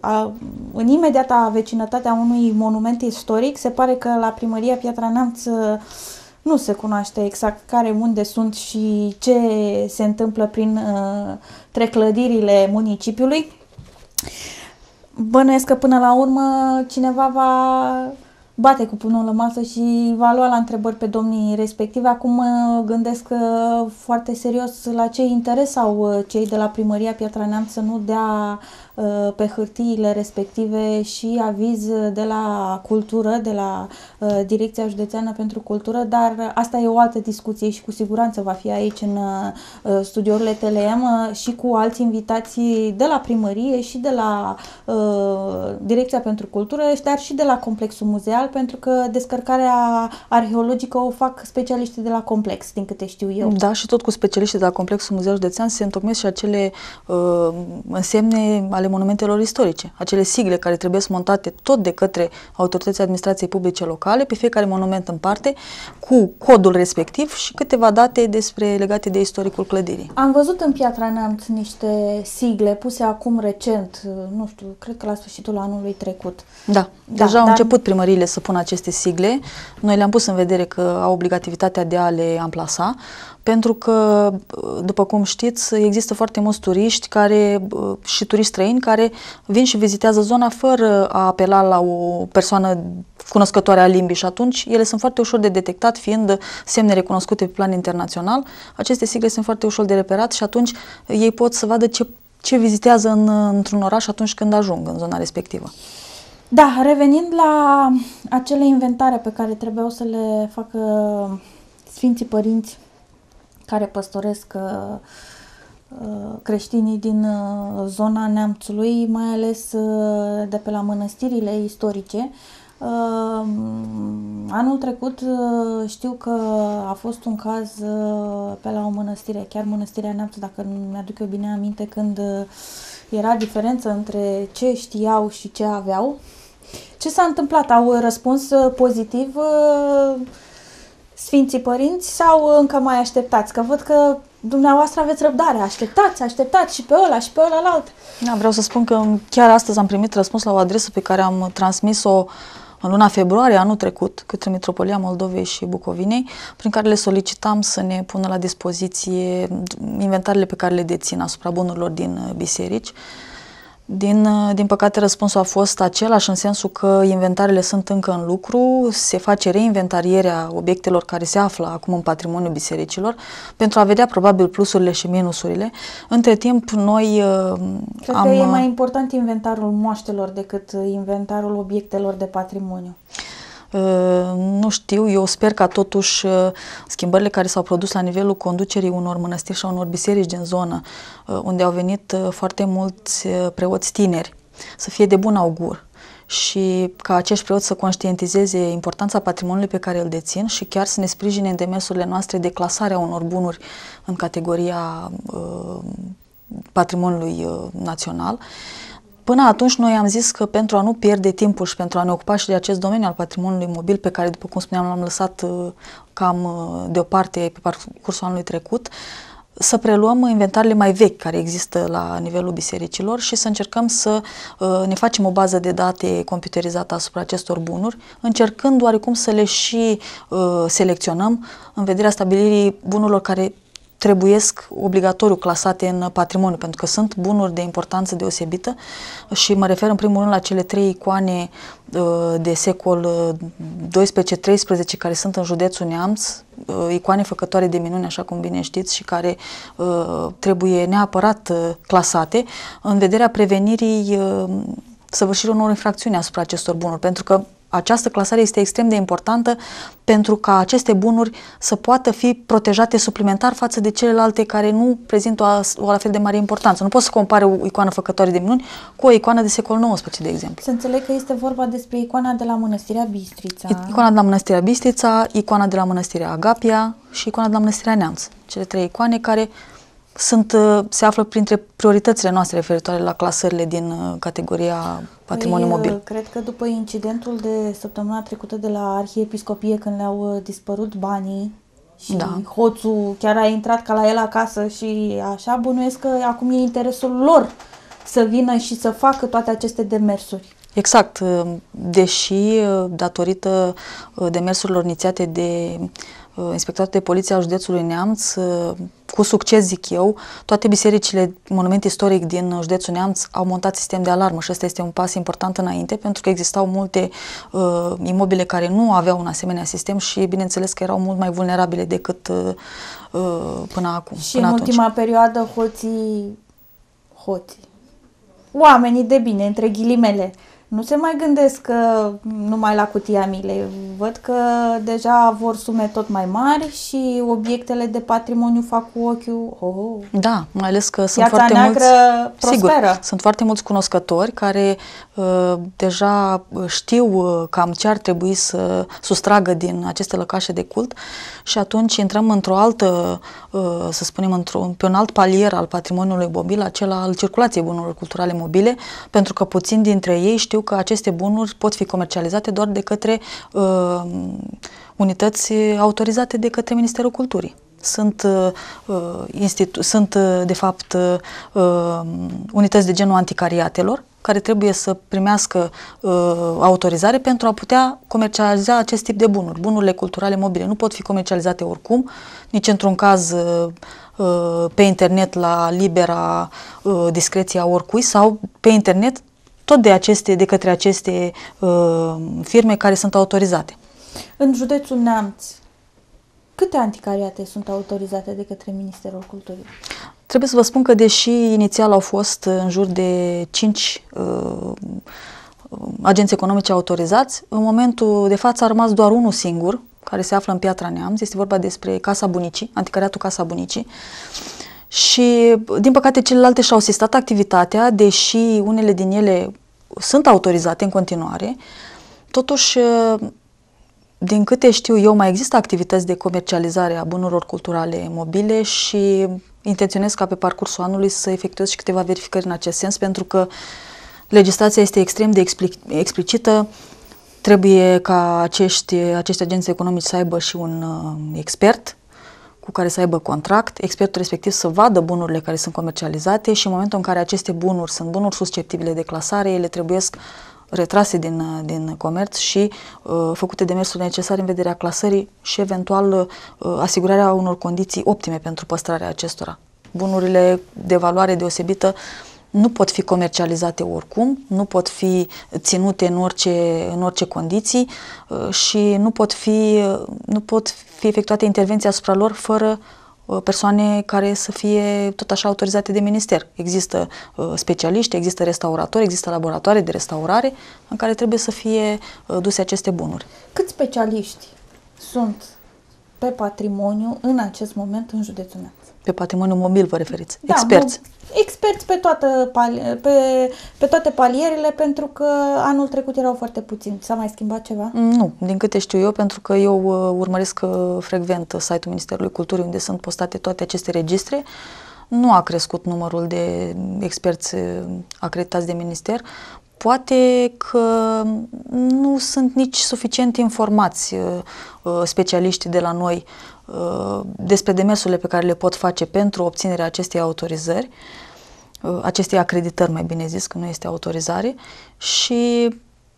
a, în imediata vecinătatea unui monument istoric. Se pare că la primăria Piatra Neamț uh, nu se cunoaște exact care, unde sunt și ce se întâmplă prin uh, treclădirile municipiului. Bănuiesc că până la urmă cineva va bate cu punul la masă și va lua la întrebări pe domnii respectivi. Acum mă gândesc uh, foarte serios la ce interes au uh, cei de la primăria Piatra Neamț să nu dea Uh, pe hârtiile respective și aviz de la cultură, de la uh, Direcția Județeană pentru Cultură, dar asta e o altă discuție și cu siguranță va fi aici în uh, studiourile TLM și cu alți invitații de la primărie și de la Direcția pentru Cultură, dar și de la Complexul Muzeal, pentru că descărcarea arheologică o fac specialiștii de la complex, din câte știu eu. Da, și tot cu specialiștii de la Complexul Muzeal Județean se întocmesc și acele uh, însemne ale ale monumentelor istorice, acele sigle care trebuie montate tot de către autoritățile administrației publice locale, pe fiecare monument în parte, cu codul respectiv și câteva date despre legate de istoricul clădirii. Am văzut în Piatra Neamț niște sigle puse acum recent, nu știu, cred că la sfârșitul anului trecut. Da, da deja au început primăriile să pună aceste sigle. Noi le-am pus în vedere că au obligativitatea de a le amplasa. Pentru că, după cum știți, există foarte mulți turiști care, și turiști străini care vin și vizitează zona fără a apela la o persoană cunoscătoare a limbii și atunci ele sunt foarte ușor de detectat, fiind semne recunoscute pe plan internațional. Aceste sigle sunt foarte ușor de reperat și atunci ei pot să vadă ce, ce vizitează în, într-un oraș atunci când ajung în zona respectivă. Da, revenind la acele inventare pe care trebuiau să le facă Sfinții Părinți care păstoresc uh, uh, creștinii din uh, zona Neamțului, mai ales de pe la mănăstirile istorice. Anul trecut știu că a fost un caz pe la o mănăstire, chiar mănăstirea Neamț, dacă mi-aduc eu bine aminte, când era diferență între ce știau și ce aveau. Ce s-a întâmplat? Au răspuns pozitiv Sfinții Părinți sau uh, încă mai așteptați? Că văd că dumneavoastră aveți răbdare, așteptați, așteptați și pe ăla și pe ăla la alt. Da, vreau să spun că chiar astăzi am primit răspuns la o adresă pe care am transmis-o în luna februarie anul trecut către Metropolia Moldovei și Bucovinei, prin care le solicitam să ne pună la dispoziție inventarele pe care le dețin asupra bunurilor din uh, biserici. Uh, din, din păcate, răspunsul a fost același, în sensul că inventarele sunt încă în lucru, se face reinventarierea obiectelor care se află acum în patrimoniul bisericilor, pentru a vedea probabil plusurile și minusurile. Între timp, noi uh, Cred am... că e uh, mai important inventarul moaștelor decât inventarul obiectelor de patrimoniu. Uh, nu știu, eu sper ca totuși uh, schimbările care s-au produs la nivelul conducerii unor mănăstiri și unor biserici din zonă, uh, unde au venit foarte mulți preoți tineri, să fie de bun augur și ca acești preoți să conștientizeze importanța patrimoniului pe care îl dețin și chiar să ne sprijine în demersurile noastre de clasarea unor bunuri în categoria uh, patrimoniului uh, național. Până atunci noi am zis că pentru a nu pierde timpul și pentru a ne ocupa și de acest domeniu al patrimoniului mobil pe care, după cum spuneam, l-am lăsat uh, cam uh, deoparte pe parcursul anului trecut, să preluăm inventarele mai vechi care există la nivelul bisericilor și să încercăm să uh, ne facem o bază de date computerizată asupra acestor bunuri, încercând oarecum să le și selecționăm în vederea stabilirii bunurilor care trebuiesc obligatoriu clasate în patrimoniu, pentru că sunt bunuri de importanță deosebită și mă refer în primul rând la cele trei icoane uh, de secol 12-13 uh, care sunt în județul Neamț, uh, icoane făcătoare de minuni, așa cum bine știți, și care trebuie neapărat clasate în vederea prevenirii săvârșirii unor infracțiuni asupra acestor bunuri, pentru că această clasare este extrem de importantă pentru ca aceste bunuri să poată fi protejate suplimentar față de celelalte care nu prezintă o, o la fel de mare importanță. Nu poți să compare o icoană făcătoare de minuni cu o icoană de secol XIX, de exemplu. Să înțeleg că este vorba despre icoana de la Mănăstirea Bistrița. Icoana de la Mănăstirea Bistrița, icoana de la Mănăstirea Agapia și icoana de la Mănăstirea Neamț. Cele trei icoane care sunt, uh, se află printre prioritățile noastre referitoare la clasările din uh, categoria patrimoniu păi, mobil. Uh, cred că după incidentul de săptămâna trecută de la Arhiepiscopie, când le-au dispărut banii și da. hoțul chiar a intrat ca la el acasă și așa, bunuiesc că acum e interesul lor să vină și să facă toate aceste demersuri. Exact, deși datorită demersurilor inițiate de uh, Uh, inspectorat de Poliție al județului Neamț, uh, cu succes zic eu, toate bisericile, monument istoric din uh, județul Neamț au montat sistem de alarmă și ăsta este un pas important înainte pentru că existau multe uh, imobile care nu aveau un asemenea sistem și bineînțeles că erau mult mai vulnerabile decât uh, până acum. Și până în atunci. ultima perioadă hoții, hoții, oamenii de bine, între ghilimele, nu se mai gândesc că numai la cutia milei. Văd că deja vor sume tot mai mari și obiectele de patrimoniu fac cu ochiul. Oh. Da, mai ales că sunt Piața foarte mulți. Prosperă. Sigur, sunt foarte mulți cunoscători care uh, deja știu uh, cam ce ar trebui să sustragă din aceste lăcașe de cult și atunci intrăm într-o altă, uh, să spunem, într-un, pe un alt palier al patrimoniului mobil, acela al circulației bunurilor culturale mobile, pentru că puțin dintre ei știu știu că aceste bunuri pot fi comercializate doar de către uh, unități autorizate de către Ministerul Culturii. Sunt, uh, uh institu- sunt uh, de fapt, uh, uh, unități de genul anticariatelor, care trebuie să primească uh, autorizare pentru a putea comercializa acest tip de bunuri. Bunurile culturale mobile nu pot fi comercializate oricum, nici într-un caz uh, uh, pe internet la libera uh, discreție a oricui sau pe internet tot de, aceste, de către aceste uh, firme care sunt autorizate. În județul Neamț, câte anticariate sunt autorizate de către Ministerul Culturii? Trebuie să vă spun că, deși inițial au fost în jur de 5 uh, agenți economice autorizați, în momentul de față a rămas doar unul singur, care se află în Piatra Neamț, este vorba despre Casa Bunicii, anticariatul Casa Bunicii, și, din păcate, celelalte și-au sistat activitatea, deși unele din ele sunt autorizate în continuare. Totuși, din câte știu eu, mai există activități de comercializare a bunurilor culturale mobile și intenționez ca pe parcursul anului să efectuez și câteva verificări în acest sens, pentru că legislația este extrem de explicită. Trebuie ca acești, acești agenți economici să aibă și un uh, expert cu care să aibă contract, expertul respectiv să vadă bunurile care sunt comercializate și în momentul în care aceste bunuri sunt bunuri susceptibile de clasare, ele trebuie retrase din, din comerț și uh, făcute demersurile necesare în vederea clasării și eventual uh, asigurarea unor condiții optime pentru păstrarea acestora. Bunurile de valoare deosebită uh, nu pot fi comercializate oricum, nu pot fi ținute în orice, în orice condiții uh, și nu pot, fi, uh, nu pot fi efectuate intervenții asupra lor fără uh, persoane care să fie tot așa autorizate de minister. Există specialiști, există restauratori, există laboratoare de restaurare în care trebuie să fie duse aceste bunuri. Câți specialiști sunt pe patrimoniu în acest moment în județul meu? Pe patrimoniu mobil vă referiți? Da, experți. Nu, experți pe, toată pe, pe toate palierele, pentru că anul trecut erau foarte puțini. S-a mai schimbat ceva? Nu, din câte știu eu, pentru că eu uh, urmăresc uh, frecvent site-ul Ministerului Culturii, unde sunt postate toate aceste registre. Nu a crescut numărul de experți uh, acreditați de minister. Poate că nu sunt nici suficient informați specialiștii de la noi Uh, despre demersurile pe care le pot face pentru obținerea acestei autorizări, uh, acestei acreditări, mai bine zis, că nu este autorizare și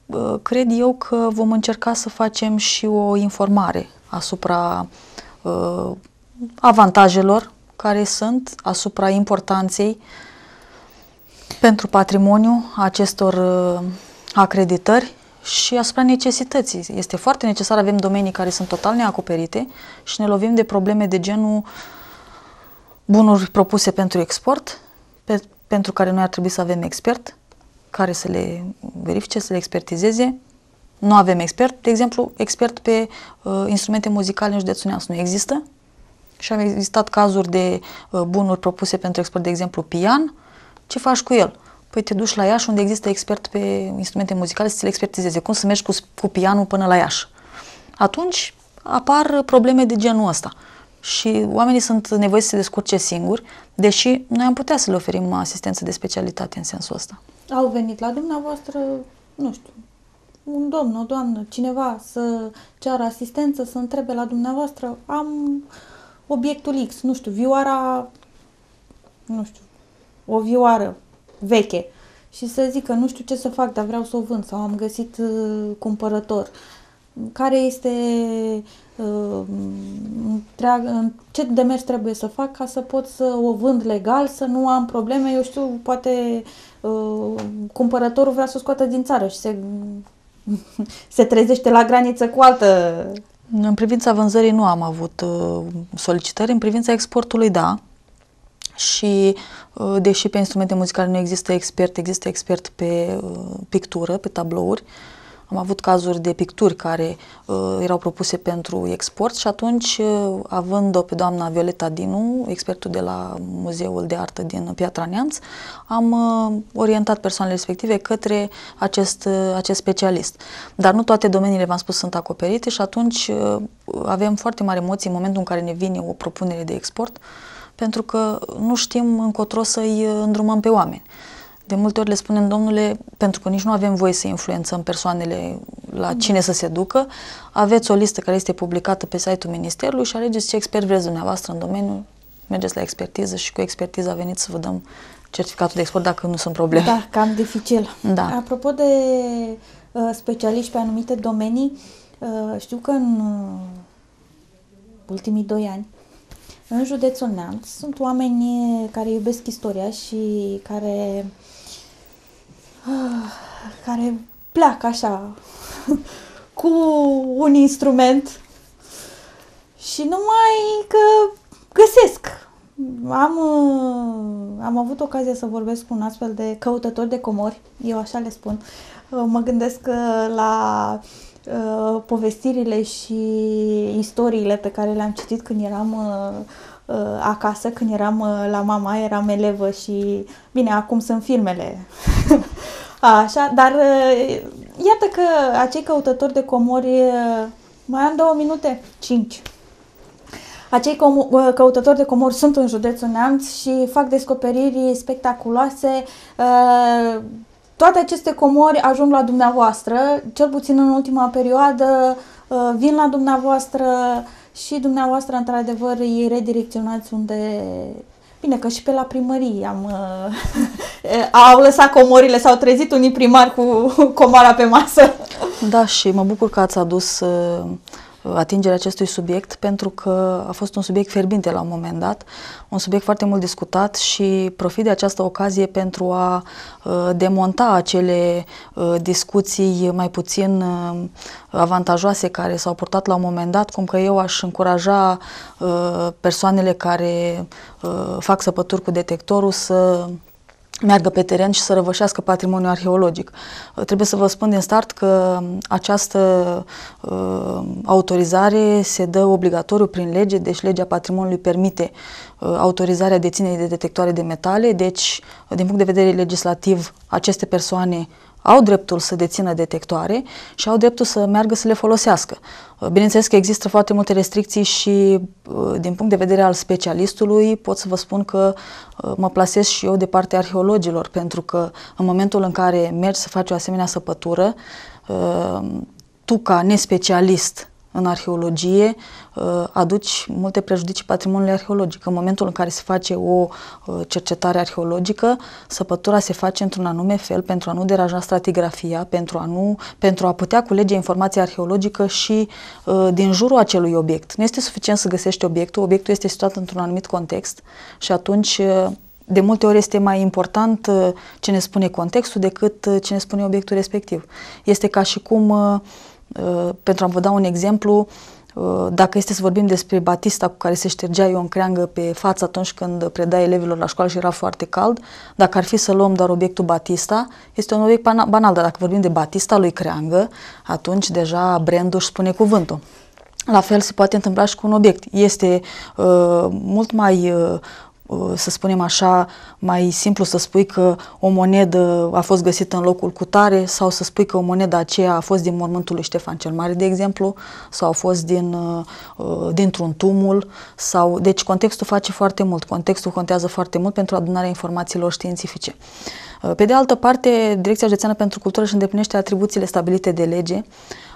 uh, cred eu că vom încerca să facem și o informare asupra avantajelor care sunt, asupra importanței pentru patrimoniu acestor acreditări și asupra necesității. Este foarte necesar, avem domenii care sunt total neacoperite și ne lovim de probleme de genul bunuri propuse pentru export, pe, pentru care noi ar trebui să avem expert care să le verifice, să le expertizeze. Nu avem expert, de exemplu, expert pe uh, instrumente muzicale în județul Neamț nu există și au existat cazuri de uh, bunuri propuse pentru export, de exemplu, pian, ce faci cu el? Păi te duci la Iași unde există expert pe instrumente muzicale să ți le expertizeze. Cum să mergi cu, cu pianul până la Iași? Atunci apar probleme de genul ăsta și oamenii sunt nevoiți să se descurce singuri, deși noi am putea să le oferim asistență de specialitate în sensul ăsta. Au venit la dumneavoastră, nu știu, un domn, o doamnă, cineva să ceară asistență, să întrebe la dumneavoastră, am obiectul X, nu știu, vioara, nu știu, o vioară veche și să zic că nu știu ce să fac, dar vreau să o vând sau am găsit uh, cumpărător. Care este uh, ce demers trebuie să fac ca să pot să o vând legal, să nu am probleme, eu știu, poate uh, cumpărătorul vrea să o scoată din țară și se, se trezește la graniță cu altă în privința vânzării nu am avut uh, solicitări, în privința exportului da și uh, deși pe instrumente muzicale nu există expert, există expert pe uh, pictură, pe tablouri, am avut cazuri de picturi care uh, erau propuse pentru export și atunci, uh, având-o pe doamna Violeta Dinu, expertul de la Muzeul de Artă din Piatra Neamț, am uh, orientat persoanele respective către acest, uh, acest specialist. Dar nu toate domeniile, v-am spus, sunt acoperite și atunci uh, avem foarte mare emoții în momentul în care ne vine o propunere de export uh, pentru că nu știm încotro să-i uh, îndrumăm pe oameni. De multe ori le spunem, domnule, pentru că nici nu avem voie să influențăm persoanele la da. cine să se ducă, aveți o listă care este publicată pe site-ul Ministerului și alegeți ce expert vreți dumneavoastră în domeniu, mergeți la expertiză și cu expertiza veniți să vă dăm certificatul de export dacă nu sunt probleme. Da, cam dificil. Da. Apropo de uh, specialiști pe anumite domenii, uh, știu că în uh, ultimii doi ani în județul Neamț sunt oameni care iubesc istoria și care ah, care pleacă așa cu un instrument și numai că găsesc. Am, uh, am avut ocazia să vorbesc cu un astfel de căutător de comori, eu așa le spun. Uh, mă gândesc uh, la uh, Uh, povestirile și istoriile pe care le-am citit când eram uh, uh, acasă, când eram uh, la mama, eram elevă și, bine, acum sunt filmele. Așa, dar uh, iată că acei căutători de comori, mai am două minute, cinci. Acei căutători de comori sunt în județul Neamț și fac descoperiri spectaculoase, toate aceste comori ajung la dumneavoastră, cel puțin în ultima perioadă, uh, vin la dumneavoastră și dumneavoastră, într-adevăr, îi redirecționați unde... Bine că și pe la primărie am, uh, au lăsat comorile, s-au trezit unii primari cu comara pe masă. Da, și mă bucur că ați adus uh, atingerea acestui subiect pentru că a fost un subiect fierbinte la un moment dat, un subiect foarte mult discutat și profit de această ocazie pentru a uh, demonta acele uh, discuții mai puțin uh, avantajoase care s-au purtat la un moment dat, cum că eu aș încuraja persoanele care fac săpături cu detectorul să meargă pe teren și să răvășească patrimoniul arheologic. Uh, trebuie să vă spun din start că um, această uh, autorizare se dă obligatoriu prin lege, deci legea patrimoniului permite uh, autorizarea deținerii de detectoare de metale, deci uh, din punct de vedere legislativ aceste persoane uh, au dreptul să dețină detectoare și au dreptul să meargă să le folosească. Uh, bineînțeles că există foarte multe restricții și uh, din punct de vedere al specialistului pot să vă spun că uh, mă plasez și eu de partea arheologilor, pentru că în momentul în care mergi să faci o asemenea săpătură, tu ca nespecialist în arheologie uh, aduci multe prejudicii patrimoniului arheologic. În momentul în care se face o uh, cercetare arheologică, săpătura se face într-un anume fel pentru a nu deranja stratigrafia, pentru a, nu, pentru a putea culege informația arheologică și uh, din jurul acelui obiect. Nu este suficient să găsești obiectul, obiectul este situat într-un anumit context și atunci de multe ori este mai important ce ne spune contextul decât ce ne spune obiectul respectiv. Este ca și cum Uh, pentru a vă da un exemplu, uh, dacă este să vorbim despre Batista cu care se ștergea eu în creangă pe față atunci când preda elevilor la școală și era foarte cald, dacă ar fi să luăm doar obiectul Batista, este un obiect banal, dar dacă vorbim de Batista lui creangă, atunci deja brandul își spune cuvântul. La fel se poate întâmpla și cu un obiect. Este uh, mult mai uh, Uh, să spunem așa, mai simplu să spui că o monedă a fost găsită în locul cutare sau să spui că o monedă aceea a fost din mormântul lui Ștefan cel Mare, de exemplu, sau a fost din, uh, uh, dintr-un tumul. Sau... Deci contextul face foarte mult, contextul contează foarte mult pentru adunarea informațiilor științifice. Pe de altă parte, Direcția Județeană pentru Cultură își îndeplinește atribuțiile stabilite de lege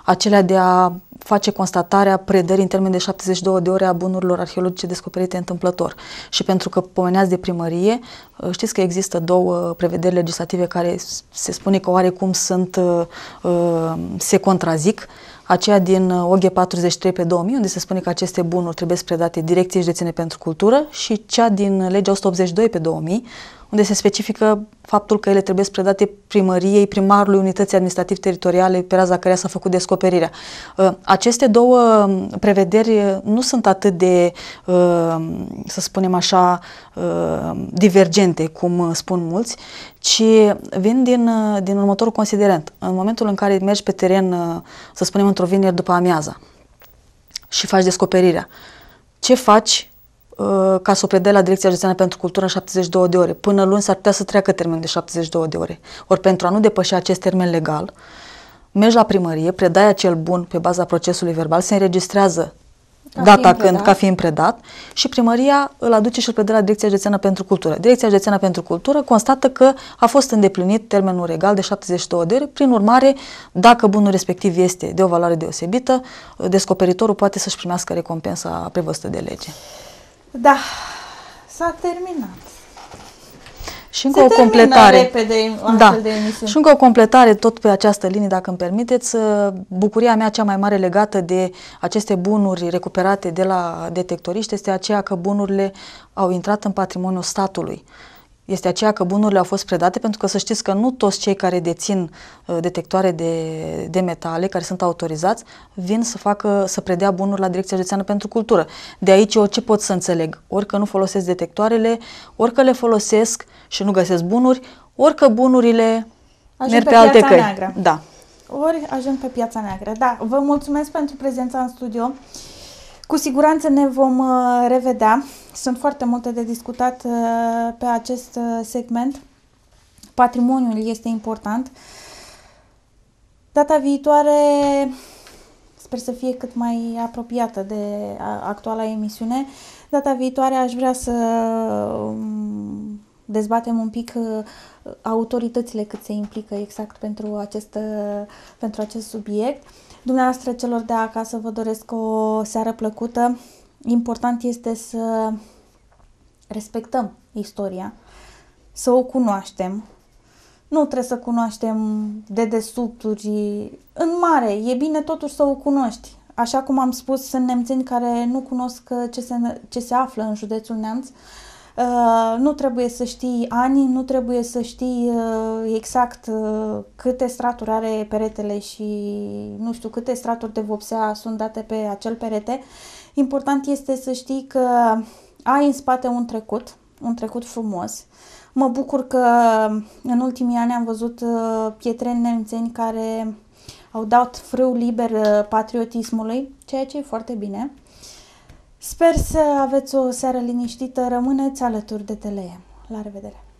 acelea de a face constatarea predării în termen de 72 de ore a bunurilor arheologice descoperite întâmplător. Și pentru că pomeneați de primărie, uh, știți că există două prevederi legislative care se spune că oarecum sunt, uh, uh, se contrazic aceea din OG 43 pe 2000, unde se spune că aceste bunuri trebuie predate direcției județene pentru cultură și cea din legea 182 pe 2000, unde se specifică faptul că ele trebuie predate primăriei, primarului unității administrativ-teritoriale pe raza care s-a făcut descoperirea. Uh, aceste două um, prevederi nu sunt atât de, um, să spunem așa, um, divergente, cum uh, spun mulți, ci vin din, uh, din următorul considerent. În momentul în care mergi pe teren, să spunem, într-o vineri după amiaza și faci descoperirea, ce faci Uh, ca să o predea la Direcția Județeană pentru Cultură în 72 de ore. Până luni s-ar putea să treacă termenul de 72 de ore. Ori pentru a nu depăși acest termen legal, mergi la primărie, predai acel bun pe baza procesului verbal, se înregistrează ca data fiind când, ca fiind predat, și primăria îl aduce și îl predă la Direcția Județeană pentru Cultură. Direcția Județeană pentru Cultură constată că a fost îndeplinit termenul regal de 72 de ore, prin urmare, dacă bunul respectiv este de o valoare deosebită, descoperitorul poate să-și primească recompensa prevăzută de lege. Da, s-a terminat. Și încă Se o completare. repede da. de Și încă o completare tot pe această linie, dacă îmi permiteți. Ă, bucuria mea cea mai mare legată de aceste bunuri recuperate de la detectoriști este aceea că bunurile au intrat în patrimoniul statului este aceea că bunurile au fost predate, pentru că să știți că nu toți cei care dețin uh, detectoare de, de metale, care sunt autorizați, vin să facă, să predea bunuri la Direcția Județeană pentru Cultură. De aici eu ce pot să înțeleg? Orică nu folosesc detectoarele, orică le folosesc și nu găsesc bunuri, orică bunurile Ajung merg pe, pe alte căi. Neagră. Da. Ori ajung pe piața neagră. Da, vă mulțumesc pentru prezența în studio. Cu siguranță ne vom uh, revedea. Sunt foarte multe de discutat uh, pe acest uh, segment. Patrimoniul este important. Data viitoare sper să fie cât mai apropiată de actuala emisiune. Data viitoare aș vrea să um, dezbatem un pic autoritățile cât se implică exact pentru acest, pentru acest subiect. Dumneavoastră celor de acasă vă doresc o seară plăcută. Important este să respectăm istoria, să o cunoaștem. Nu trebuie să cunoaștem de desubturi în mare. E bine totuși să o cunoști. Așa cum am spus, sunt nemțeni care nu cunosc ce se, ce se află în județul Neamț. Uh, Uh, nu trebuie să știi ani, nu trebuie să știi uh, exact uh, câte straturi are peretele și nu știu câte straturi de vopsea sunt date pe acel perete. Important este să știi că ai în spate un trecut, un trecut frumos. Mă bucur că în ultimii ani am văzut pietreni nemțeni care au dat frâu liber patriotismului, ceea ce e foarte bine. Sper să aveți o seară liniștită, rămâneți alături de Teleem. La revedere!